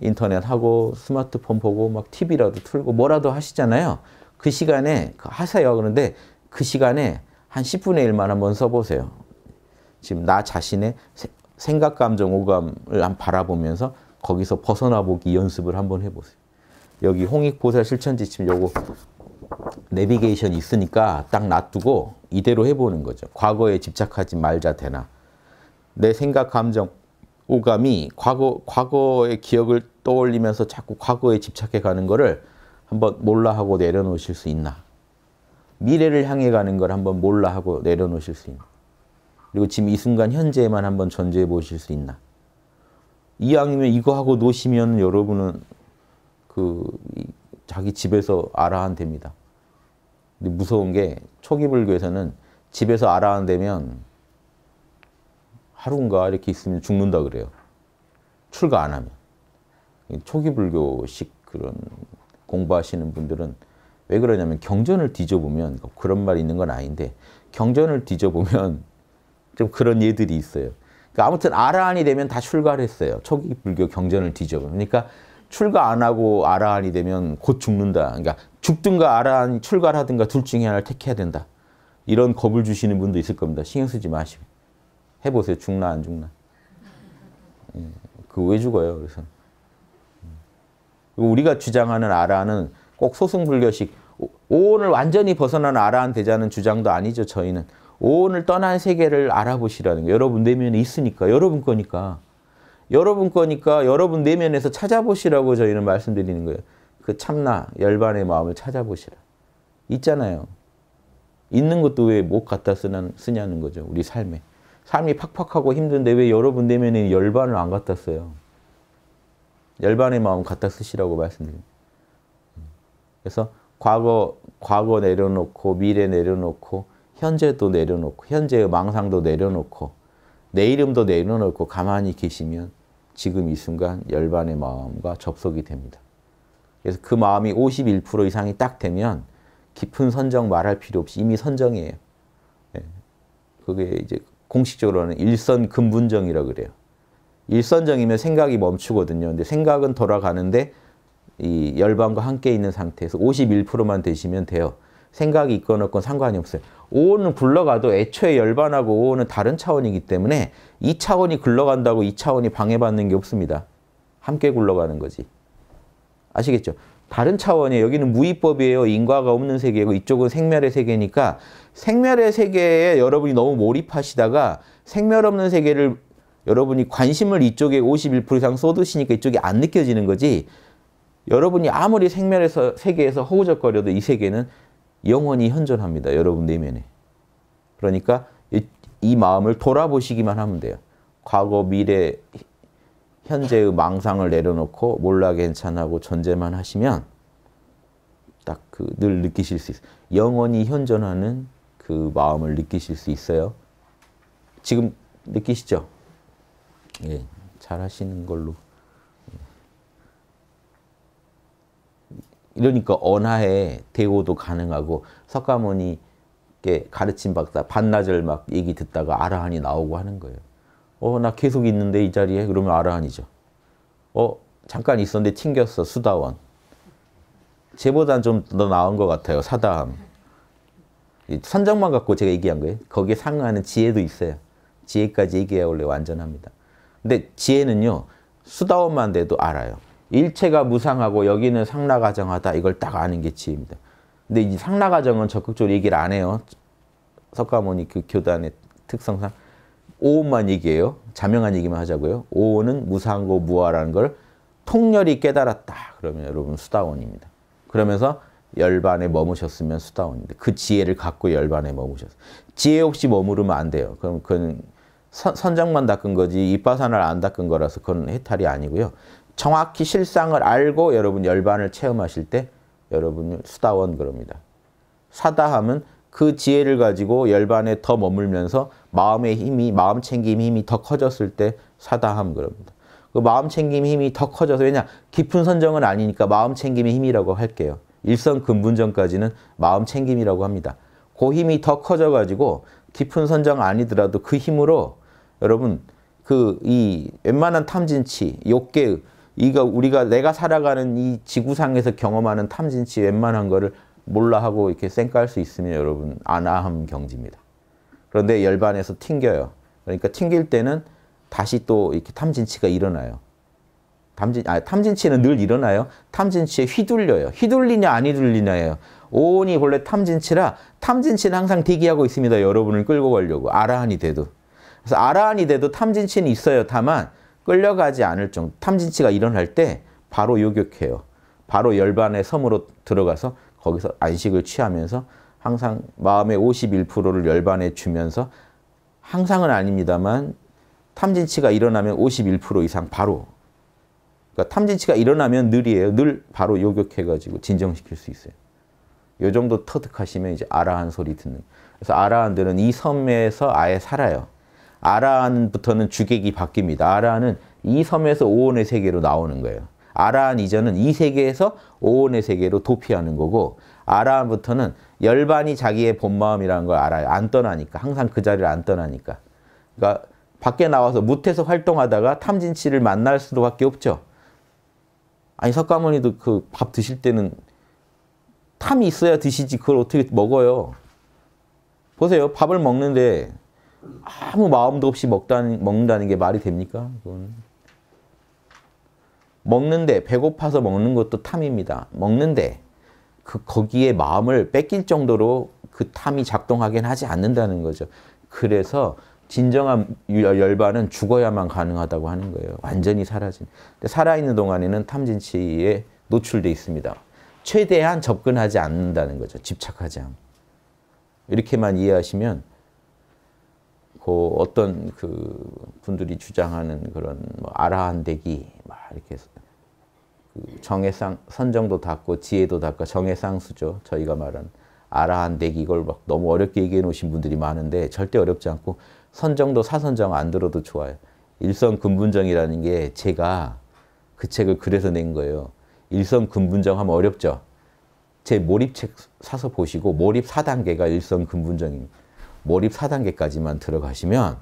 인터넷하고 스마트폰 보고 막 TV라도 틀고 뭐라도 하시잖아요. 그 시간에 그 하세요. 그런데 그 시간에 한 10분의 1만 한번 써보세요. 지금 나 자신의 생각, 감정, 오감을 한 바라보면서 거기서 벗어나보기 연습을 한번 해보세요. 여기 홍익보살 실천지 지금 요거 내비게이션 있으니까 딱 놔두고 이대로 해보는 거죠. 과거에 집착하지 말자 되나. 내 생각, 감정, 오감이 과거, 과거의 기억을 떠올리면서 자꾸 과거에 집착해 가는 거를 한번 몰라 하고 내려놓으실 수 있나. 미래를 향해 가는 걸 한번 몰라 하고 내려놓으실 수 있나. 그리고 지금 이 순간 현재에만 한번 전제해 보실 수 있나. 이왕이면 이거 하고 노시면 여러분은 그 자기 집에서 알아한 됩니다. 근데 무서운 게 초기불교에서는 집에서 알아한 되면 하루인가 이렇게 있으면 죽는다 그래요. 출가 안 하면. 초기 불교식 그런 공부하시는 분들은 왜 그러냐면 경전을 뒤져보면 그러니까 그런 말이 있는 건 아닌데 경전을 뒤져보면 좀 그런 예들이 있어요. 그러니까 아무튼 아라한이 되면 다 출가를 했어요. 초기 불교 경전을 뒤져보면. 그러니까 출가 안 하고 아라한이 되면 곧 죽는다. 그러니까 죽든가 아라한 출가를 하든가 둘 중에 하나를 택해야 된다. 이런 겁을 주시는 분도 있을 겁니다. 신경 쓰지 마시고. 해보세요. 죽나 안 죽나. 예, 그왜 죽어요? 그래서 음. 우리가 주장하는 아라는 꼭 소승불교식 오온을 완전히 벗어난 아라한 대자는 주장도 아니죠. 저희는 오온을 떠난 세계를 알아보시라는 거 여러분 내면에 있으니까 여러분 거니까 여러분 거니까 여러분 내면에서 찾아보시라고 저희는 말씀드리는 거예요. 그 참나 열반의 마음을 찾아보시라. 있잖아요. 있는 것도 왜 못 갖다 쓰냐는 거죠. 우리 삶에. 삶이 팍팍하고 힘든데 왜 여러분 내면에 열반을 안 갖다 써요? 열반의 마음 갖다 쓰시라고 말씀드립니다. 그래서 과거, 과거 내려놓고 미래 내려놓고 현재도 내려놓고 현재의 망상도 내려놓고 내 이름도 내려놓고 가만히 계시면 지금 이 순간 열반의 마음과 접속이 됩니다. 그래서 그 마음이 51% 이상이 딱 되면 깊은 선정 말할 필요 없이 이미 선정이에요. 예. 그게 이제 공식적으로는 일선 근분정이라고 그래요. 일선정이면 생각이 멈추거든요. 근데 생각은 돌아가는데 이 열반과 함께 있는 상태에서 51%만 되시면 돼요. 생각이 있건 없건 상관이 없어요. 5는 굴러가도 애초에 열반하고 5는 다른 차원이기 때문에 2차원이 굴러간다고 2차원이 방해받는 게 없습니다. 함께 굴러가는 거지. 아시겠죠? 다른 차원이에요. 여기는 무위법이에요. 인과가 없는 세계고 이쪽은 생멸의 세계니까 생멸의 세계에 여러분이 너무 몰입하시다가 생멸 없는 세계를 여러분이 관심을 이쪽에 51% 이상 쏟으시니까 이쪽이 안 느껴지는 거지 여러분이 아무리 생멸에서 세계에서 허우적거려도 이 세계는 영원히 현존합니다. 여러분 내면에. 그러니까 이, 이 마음을 돌아보시기만 하면 돼요. 과거, 미래, 현재의 망상을 내려놓고 몰라 괜찮하고 존재만 하시면 딱 그 늘 느끼실 수 있어요. 영원히 현존하는 그 마음을 느끼실 수 있어요. 지금 느끼시죠? 예, 잘 하시는 걸로. 이러니까 언하에 대오도 가능하고 석가모니께 가르침 박사 반나절 막 얘기 듣다가 아라한이 나오고 하는 거예요. 어, 나 계속 있는데 이 자리에? 그러면 아라한이죠. 어, 잠깐 있었는데 튕겼어, 수다원. 쟤보단 좀 더 나은 것 같아요, 사다함. 선정만 갖고 제가 얘기한 거예요. 거기에 상응하는 지혜도 있어요. 지혜까지 얘기해야 원래 완전합니다. 근데 지혜는요. 수다원만 돼도 알아요. 일체가 무상하고 여기는 상라가정하다. 이걸 딱 아는 게 지혜입니다. 근데 이 상라가정은 적극적으로 얘기를 안 해요. 석가모니 그 교단의 특성상. 오온만 얘기해요. 자명한 얘기만 하자고요. 오온은 무상고 무아라는 걸 통렬히 깨달았다. 그러면 여러분 수다원입니다. 그러면서 열반에 머무셨으면 수다원인데 그 지혜를 갖고 열반에 머무셨어. 지혜 없이 머무르면 안 돼요. 그럼 그건 선, 장만 닦은 거지 입바산을 안 닦은 거라서 그건 해탈이 아니고요. 정확히 실상을 알고 여러분 열반을 체험하실 때 여러분 수다원 그럽니다. 사다함은 그 지혜를 가지고 열반에 더 머물면서 마음의 힘이, 마음 챙김 힘이 더 커졌을 때 사다함 그럽니다. 그 마음 챙김 힘이 더 커져서 왜냐? 깊은 선정은 아니니까 마음 챙김의 힘이라고 할게요. 일선 근분전까지는 마음 챙김이라고 합니다. 그 힘이 더 커져가지고 깊은 선정 아니더라도 그 힘으로 여러분 그 이 웬만한 탐진치, 욕계 이거 우리가 내가 살아가는 이 지구상에서 경험하는 탐진치 웬만한 거를 몰라 하고 이렇게 쌩깔 수 있으면 여러분 안아함 경지입니다. 그런데 열반에서 튕겨요. 그러니까 튕길 때는 다시 또 이렇게 탐진치가 일어나요. 탐진, 아, 탐진치는 늘 일어나요. 탐진치에 휘둘려요. 휘둘리냐 안 휘둘리냐예요. 오온이 원래 탐진치라 탐진치는 항상 대기하고 있습니다. 여러분을 끌고 가려고. 아라한이 돼도. 그래서 아라한이 돼도 탐진치는 있어요. 다만 끌려가지 않을 정도. 탐진치가 일어날 때 바로 요격해요. 바로 열반의 섬으로 들어가서 거기서 안식을 취하면서 항상 마음의 51%를 열반에 주면서 항상은 아닙니다만 탐진치가 일어나면 51% 이상 바로 그러니까 탐진치가 일어나면 늘이에요. 늘 바로 요격해가지고 진정시킬 수 있어요. 요 정도 터득하시면 이제 아라한 소리 듣는. 그래서 아라한들은 이 섬에서 아예 살아요. 아라한부터는 주객이 바뀝니다. 아라한은 이 섬에서 오온의 세계로 나오는 거예요. 아라한 이전은 이 세계에서 오온의 세계로 도피하는 거고 아라한부터는 열반이 자기의 본 마음이라는 걸 알아요. 안 떠나니까. 항상 그 자리를 안 떠나니까. 그러니까 밖에 나와서 무태서 활동하다가 탐진치를 만날 수밖에 없죠. 아니 석가모니도 그 밥 드실 때는 탐이 있어야 드시지 그걸 어떻게 먹어요. 보세요. 밥을 먹는데 아무 마음도 없이 먹다는, 먹는다는 게 말이 됩니까? 그건. 먹는데 배고파서 먹는 것도 탐입니다. 먹는데 그 거기에 마음을 뺏길 정도로 그 탐이 작동하긴 하지 않는다는 거죠. 그래서 진정한 열반은 죽어야만 가능하다고 하는 거예요. 완전히 사라진. 근데 살아있는 동안에는 탐진치에 노출돼 있습니다. 최대한 접근하지 않는다는 거죠. 집착하지 않고. 이렇게만 이해하시면 그 어떤 그 분들이 주장하는 그런 뭐 아라한 대기 막 이렇게 그 정해상 선정도 닦고 지혜도 닦고 정해상수죠. 저희가 말한 아라한 대기 이걸 막 너무 어렵게 얘기해 놓으신 분들이 많은데 절대 어렵지 않고 선정도 사선정 안 들어도 좋아요. 일선 근분정이라는 게 제가 그 책을 그래서 낸 거예요. 일선 근분정 하면 어렵죠. 제 몰입책 사서 보시고 몰입 4단계가 일선 근분정입니다. 몰입 4단계까지만 들어가시면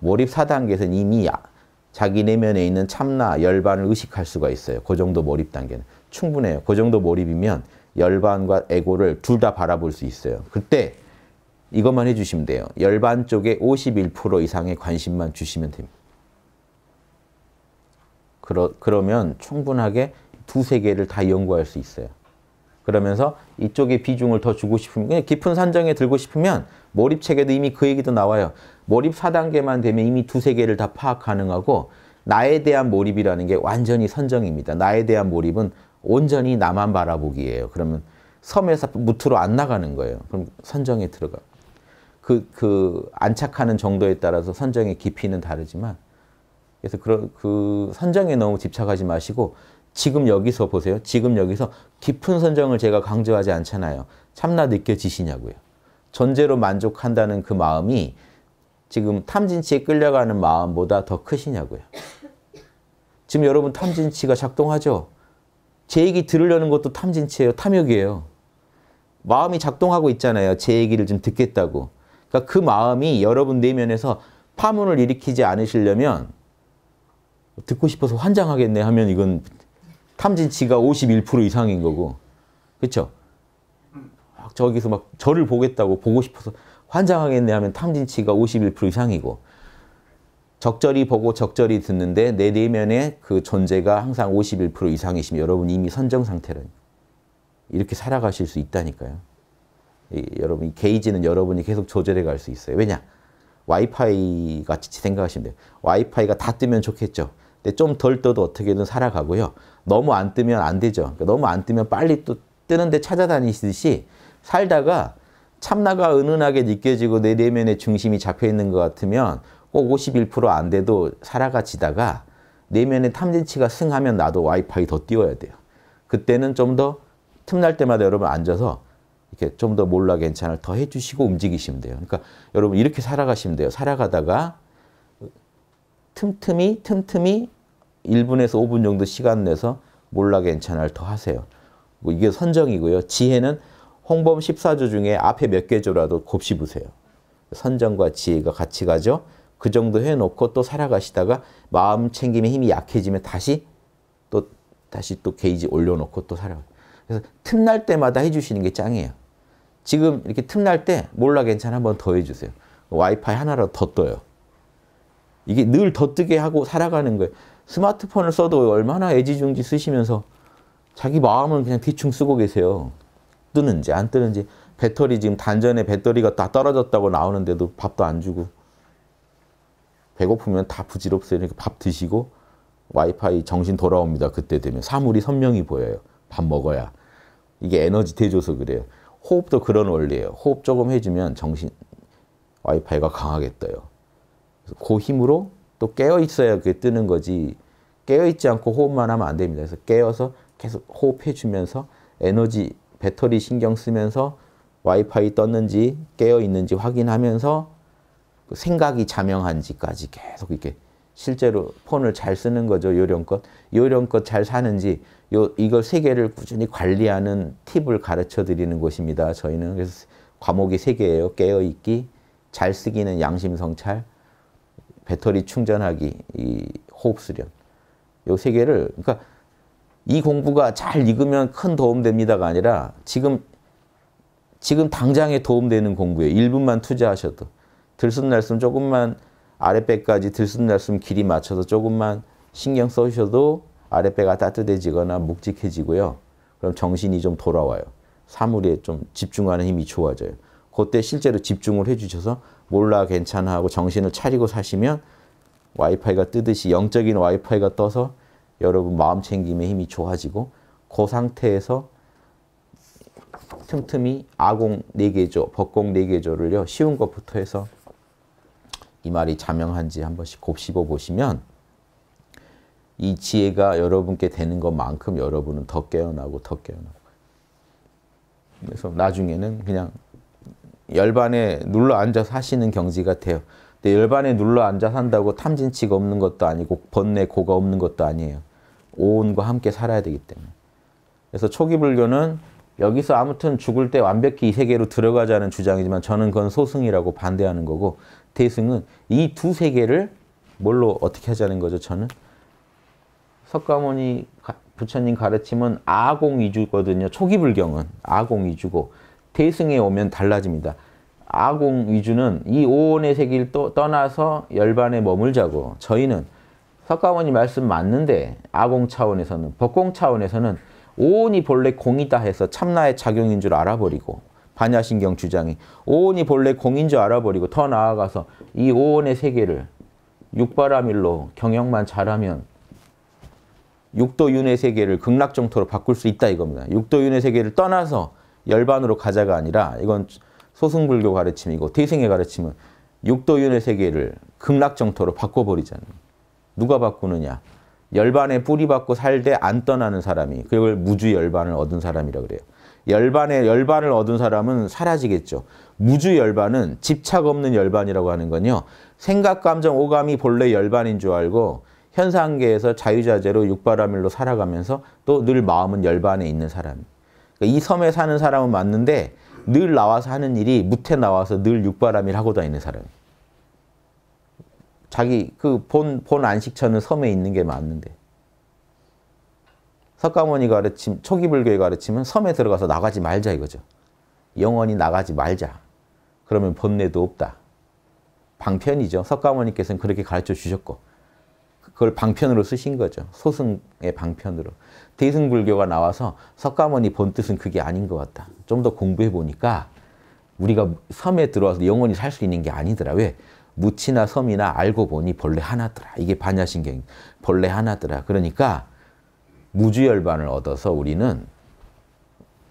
몰입 4단계에서는 이미 자기 내면에 있는 참나, 열반을 의식할 수가 있어요. 그 정도 몰입 단계는. 충분해요. 그 정도 몰입이면 열반과 에고를 둘 다 바라볼 수 있어요. 그때 이것만 해주시면 돼요. 열반 쪽에 51% 이상의 관심만 주시면 됩니다. 그러, 그러면 충분하게 두 세 개를 다 연구할 수 있어요. 그러면서 이쪽에 비중을 더 주고 싶으면 그냥 깊은 산정에 들고 싶으면 몰입책에도 이미 그 얘기도 나와요. 몰입 4단계만 되면 이미 두 세 개를 다 파악 가능하고 나에 대한 몰입이라는 게 완전히 선정입니다. 나에 대한 몰입은 온전히 나만 바라보기예요. 그러면 섬에서 무트로 안 나가는 거예요. 그럼 선정에 들어가 그, 그 안착하는 정도에 따라서 선정의 깊이는 다르지만 그래서 그그 선정에 너무 집착하지 마시고 지금 여기서 보세요. 지금 여기서 깊은 선정을 제가 강조하지 않잖아요. 참나 느껴지시냐고요. 전제로 만족한다는 그 마음이 지금 탐진치에 끌려가는 마음보다 더 크시냐고요. 지금 여러분 탐진치가 작동하죠? 제 얘기 들으려는 것도 탐진치예요. 탐욕이에요. 마음이 작동하고 있잖아요. 제 얘기를 좀 듣겠다고. 그러니까 그 마음이 여러분 내면에서 파문을 일으키지 않으시려면 듣고 싶어서 환장하겠네 하면 이건 탐진치가 51% 이상인 거고 그렇죠? 저기서 막 저를 보겠다고 보고 싶어서 환장하겠네 하면 탐진치가 51% 이상이고 적절히 보고 적절히 듣는데 내 내면의 그 존재가 항상 51% 이상이시면 여러분 이미 선정 상태라니 이렇게 살아가실 수 있다니까요. 여러분 이 게이지는 여러분이 계속 조절해 갈 수 있어요. 왜냐? 와이파이 같이 생각하시면 돼요. 와이파이가 다 뜨면 좋겠죠. 근데 좀 덜 떠도 어떻게든 살아가고요. 너무 안 뜨면 안 되죠. 그러니까 너무 안 뜨면 빨리 또 뜨는데 찾아다니시듯이 살다가 참나가 은은하게 느껴지고 내 내면의 중심이 잡혀 있는 것 같으면 꼭 51%안 돼도 살아가 지다가 내면의 탐진치가 승하면 나도 와이파이 더 띄워야 돼요. 그때는 좀 더 틈날 때마다 여러분 앉아서 이렇게 좀 더 몰라 괜찮을 더 해주시고 움직이시면 돼요. 그러니까 여러분 이렇게 살아가시면 돼요. 살아가다가 틈틈이 틈틈이 1분에서 5분 정도 시간 내서 몰라 괜찮을 더 하세요. 뭐 이게 선정이고요. 지혜는 홍범 14조 중에 앞에 몇 개조라도 곱씹으세요. 선정과 지혜가 같이 가죠. 그 정도 해놓고 또 살아가시다가 마음 챙김의 힘이 약해지면 다시 또 다시 또 게이지 올려놓고 또 살아. 그래서 틈날 때마다 해주시는 게 짱이에요. 지금 이렇게 틈날 때 몰라 괜찮아 한 번 더 해주세요. 와이파이 하나라더 떠요. 이게 늘 더 뜨게 하고 살아가는 거예요. 스마트폰을 써도 얼마나 애지중지 쓰시면서 자기 마음은 그냥 대충 쓰고 계세요. 뜨는지 안 뜨는지 배터리 지금 단전에 배터리가 다 떨어졌다고 나오는데도 밥도 안 주고 배고프면 다 부질없어요. 그러니밥 드시고 와이파이 정신 돌아옵니다. 그때 되면 사물이 선명히 보여요. 밥 먹어야. 이게 에너지 대줘서 그래요. 호흡도 그런 원리예요. 호흡 조금 해주면 정신 와이파이가 강하게 떠요. 그 힘으로 또 깨어 있어야 그게 뜨는 거지. 깨어 있지 않고 호흡만 하면 안 됩니다. 그래서 깨어서 계속 호흡해 주면서 에너지 배터리 신경 쓰면서 와이파이 떴는지 깨어 있는지 확인하면서 그 생각이 자명한지까지 계속 이렇게 실제로 폰을 잘 쓰는 거죠. 요령껏 요령껏 잘 사는지 요 이걸 세 개를 꾸준히 관리하는 팁을 가르쳐 드리는 곳입니다. 저희는 그래서 과목이 세 개예요. 깨어 있기, 잘 쓰기는 양심 성찰, 배터리 충전하기, 이 호흡 수련. 요세 개를 그러니까 이 공부가 잘 익으면 큰 도움 됩니다가 아니라 지금 지금 당장에 도움되는 공부예요. 1분만 투자하셔도 들숨날숨 조금만 아랫배까지 들숨날숨 길이 맞춰서 조금만 신경 써주셔도 아랫배가 따뜻해지거나 묵직해지고요. 그럼 정신이 좀 돌아와요. 사물에 좀 집중하는 힘이 좋아져요. 그때 실제로 집중을 해주셔서 몰라 괜찮아 하고 정신을 차리고 사시면 와이파이가 뜨듯이 영적인 와이파이가 떠서 여러분 마음 챙김의 힘이 좋아지고 그 상태에서 틈틈이 아공 4개조, 법공 4개조를요. 쉬운 것부터 해서 이 말이 자명한지 한 번씩 곱씹어 보시면 이 지혜가 여러분께 되는 것만큼 여러분은 더 깨어나고 더 깨어나고 그래서 나중에는 그냥 열반에 눌러 앉아 사시는 경지가 돼요. 근데 열반에 눌러 앉아 산다고 탐진치가 없는 것도 아니고 번뇌 고가 없는 것도 아니에요. 오온과 함께 살아야 되기 때문에. 그래서 초기 불교는 여기서 아무튼 죽을 때 완벽히 이 세계로 들어가자는 주장이지만 저는 그건 소승이라고 반대하는 거고 대승은 이 두 세계를 뭘로 어떻게 하자는 거죠, 저는? 석가모니 부처님 가르침은 아공위주거든요. 초기 불경은 아공위주고 대승에 오면 달라집니다. 아공위주는 이 오온의 세계를 또 떠나서 열반에 머물자고 저희는 석가모니 말씀 맞는데 아공 차원에서는 법공 차원에서는 오온이 본래 공이다 해서 참나의 작용인 줄 알아버리고 반야신경 주장이 오온이 본래 공인 줄 알아버리고 더 나아가서 이 오온의 세계를 육바라밀로 경영만 잘하면 육도윤회 세계를 극락정토로 바꿀 수 있다 이겁니다. 육도윤회 세계를 떠나서 열반으로 가자가 아니라 이건 소승불교 가르침이고 태생의 가르침은 육도윤회 세계를 극락정토로 바꿔버리잖아요. 누가 바꾸느냐? 열반에 뿌리 받고 살되 안 떠나는 사람이 그걸 무주 열반을 얻은 사람이라 그래요. 열반에 열반을 얻은 사람은 사라지겠죠. 무주 열반은 집착 없는 열반이라고 하는 건요. 생각, 감정, 오감이 본래 열반인 줄 알고 현상계에서 자유자재로 육바라밀로 살아가면서 또 늘 마음은 열반에 있는 사람. 그러니까 이 섬에 사는 사람은 맞는데 늘 나와서 하는 일이 무태 나와서 늘 육바라밀 하고 다니는 사람. 자기 그 본 본 안식처는 섬에 있는 게 맞는데. 석가모니 가르침, 초기 불교의 가르침은 섬에 들어가서 나가지 말자 이거죠. 영원히 나가지 말자. 그러면 번뇌도 없다. 방편이죠. 석가모니께서는 그렇게 가르쳐 주셨고. 그걸 방편으로 쓰신 거죠. 소승의 방편으로. 대승불교가 나와서 석가모니 본뜻은 그게 아닌 것 같다. 좀 더 공부해 보니까 우리가 섬에 들어와서 영원히 살 수 있는 게 아니더라. 왜? 무치나 섬이나 알고 보니 벌레 하나더라. 이게 반야신경 벌레 하나더라. 그러니까 무주열반을 얻어서 우리는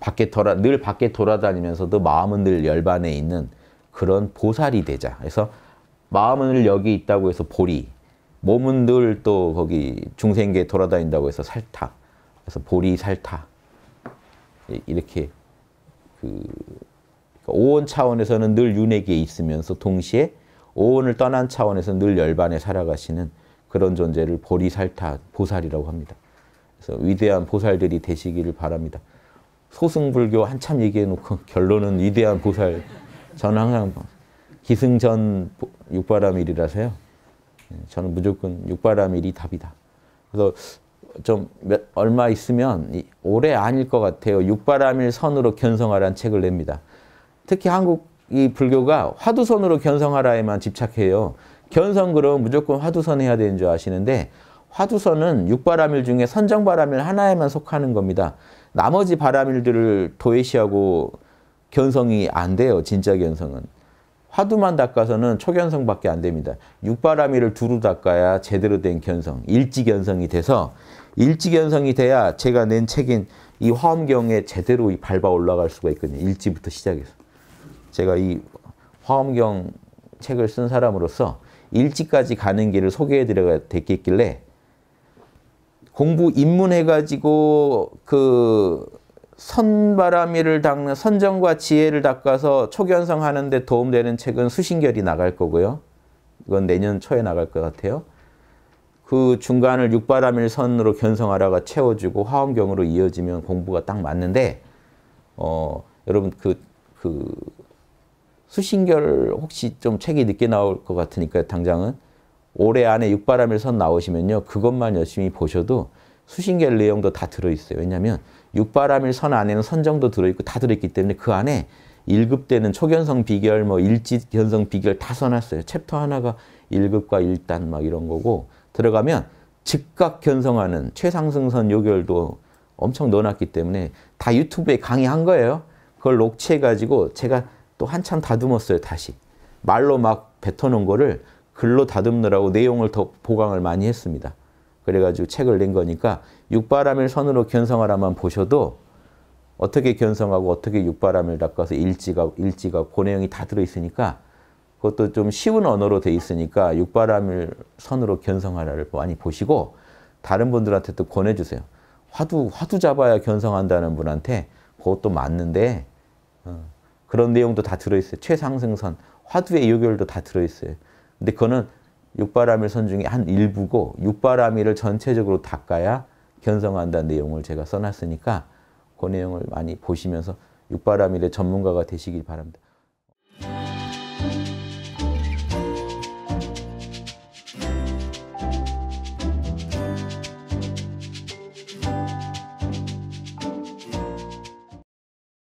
밖에 돌아, 늘 밖에 돌아다니면서도 마음은 늘 열반에 있는 그런 보살이 되자. 그래서 마음은 늘 여기 있다고 해서 보리, 몸은 늘 또 거기 중생계 돌아다닌다고 해서 살타. 그래서 보리 살타. 이렇게 그 그러니까 오온 차원에서는 늘 윤회계에 있으면서 동시에 오온을 떠난 차원에서 늘 열반에 살아가시는 그런 존재를 보리살타, 보살이라고 합니다. 그래서 위대한 보살들이 되시기를 바랍니다. 소승불교 한참 얘기해놓고 결론은 위대한 보살. 저는 항상 기승전 육바라밀이라서요 예, 저는 무조건 육바라밀이 답이다. 그래서 좀 몇, 얼마 있으면 올해 아닐 것 같아요. 육바라밀 선으로 견성하라는 책을 냅니다. 특히 한국 이 불교가 화두선으로 견성하라에만 집착해요. 견성 그러 무조건 화두선 해야 되는 줄 아시는데 화두선은 육바라밀 중에 선정바라밀 하나에만 속하는 겁니다. 나머지 바라밀들을 도외시하고 견성이 안 돼요. 진짜 견성은. 화두만 닦아서는 초견성밖에 안 됩니다. 육바라미를 두루 닦아야 제대로 된 견성, 일지견성이 돼서 일지견성이 돼야 제가 낸 책인 이 화엄경에 제대로 밟아 올라갈 수가 있거든요. 일지부터 시작해서. 제가 이 화엄경 책을 쓴 사람으로서 일지까지 가는 길을 소개해 드려야 됐겠길래 공부 입문해가지고 그 선바람이를 닦는 선정과 지혜를 닦아서 초견성하는 데 도움되는 책은 수신결이 나갈 거고요. 이건 내년 초에 나갈 것 같아요. 그 중간을 육바람일 선으로 견성하라가 채워주고 화엄경으로 이어지면 공부가 딱 맞는데 어, 여러분 그, 그 수신결 혹시 좀 책이 늦게 나올 것 같으니까 당장은 올해 안에 육바람일 선 나오시면요. 그것만 열심히 보셔도 수신결 내용도 다 들어있어요. 왜냐하면 육바람일선 안에는 선정도 들어있고 다 들어있기 때문에 그 안에 1급 때는 초견성 비결, 뭐 일지견성 비결 다 써놨어요. 챕터 하나가 1급과 1단 막 이런 거고 들어가면 즉각 견성하는 최상승선 요결도 엄청 넣어놨기 때문에 다 유튜브에 강의한 거예요. 그걸 녹취해가지고 제가 또 한참 다듬었어요, 다시. 말로 막 뱉어놓은 거를 글로 다듬느라고 내용을 더 보강을 많이 했습니다. 그래가지고 책을 낸 거니까 육바람일 선으로 견성하라만 보셔도 어떻게 견성하고 어떻게 육바람을 닦아서 일지가 일지가 고내용이 다 들어있으니까 그것도 좀 쉬운 언어로 돼 있으니까 육바람을 선으로 견성하라를 많이 보시고 다른 분들한테도 권해주세요. 화두 화두 잡아야 견성한다는 분한테 그것도 맞는데 어, 그런 내용도 다 들어있어요. 최상승선 화두의 요결도 다 들어있어요. 근데 그거는 육바라밀선 중에 한 일부고 육바라밀을 전체적으로 닦아야 견성한다는 내용을 제가 써놨으니까 그 내용을 많이 보시면서 육바라밀의 전문가가 되시길 바랍니다.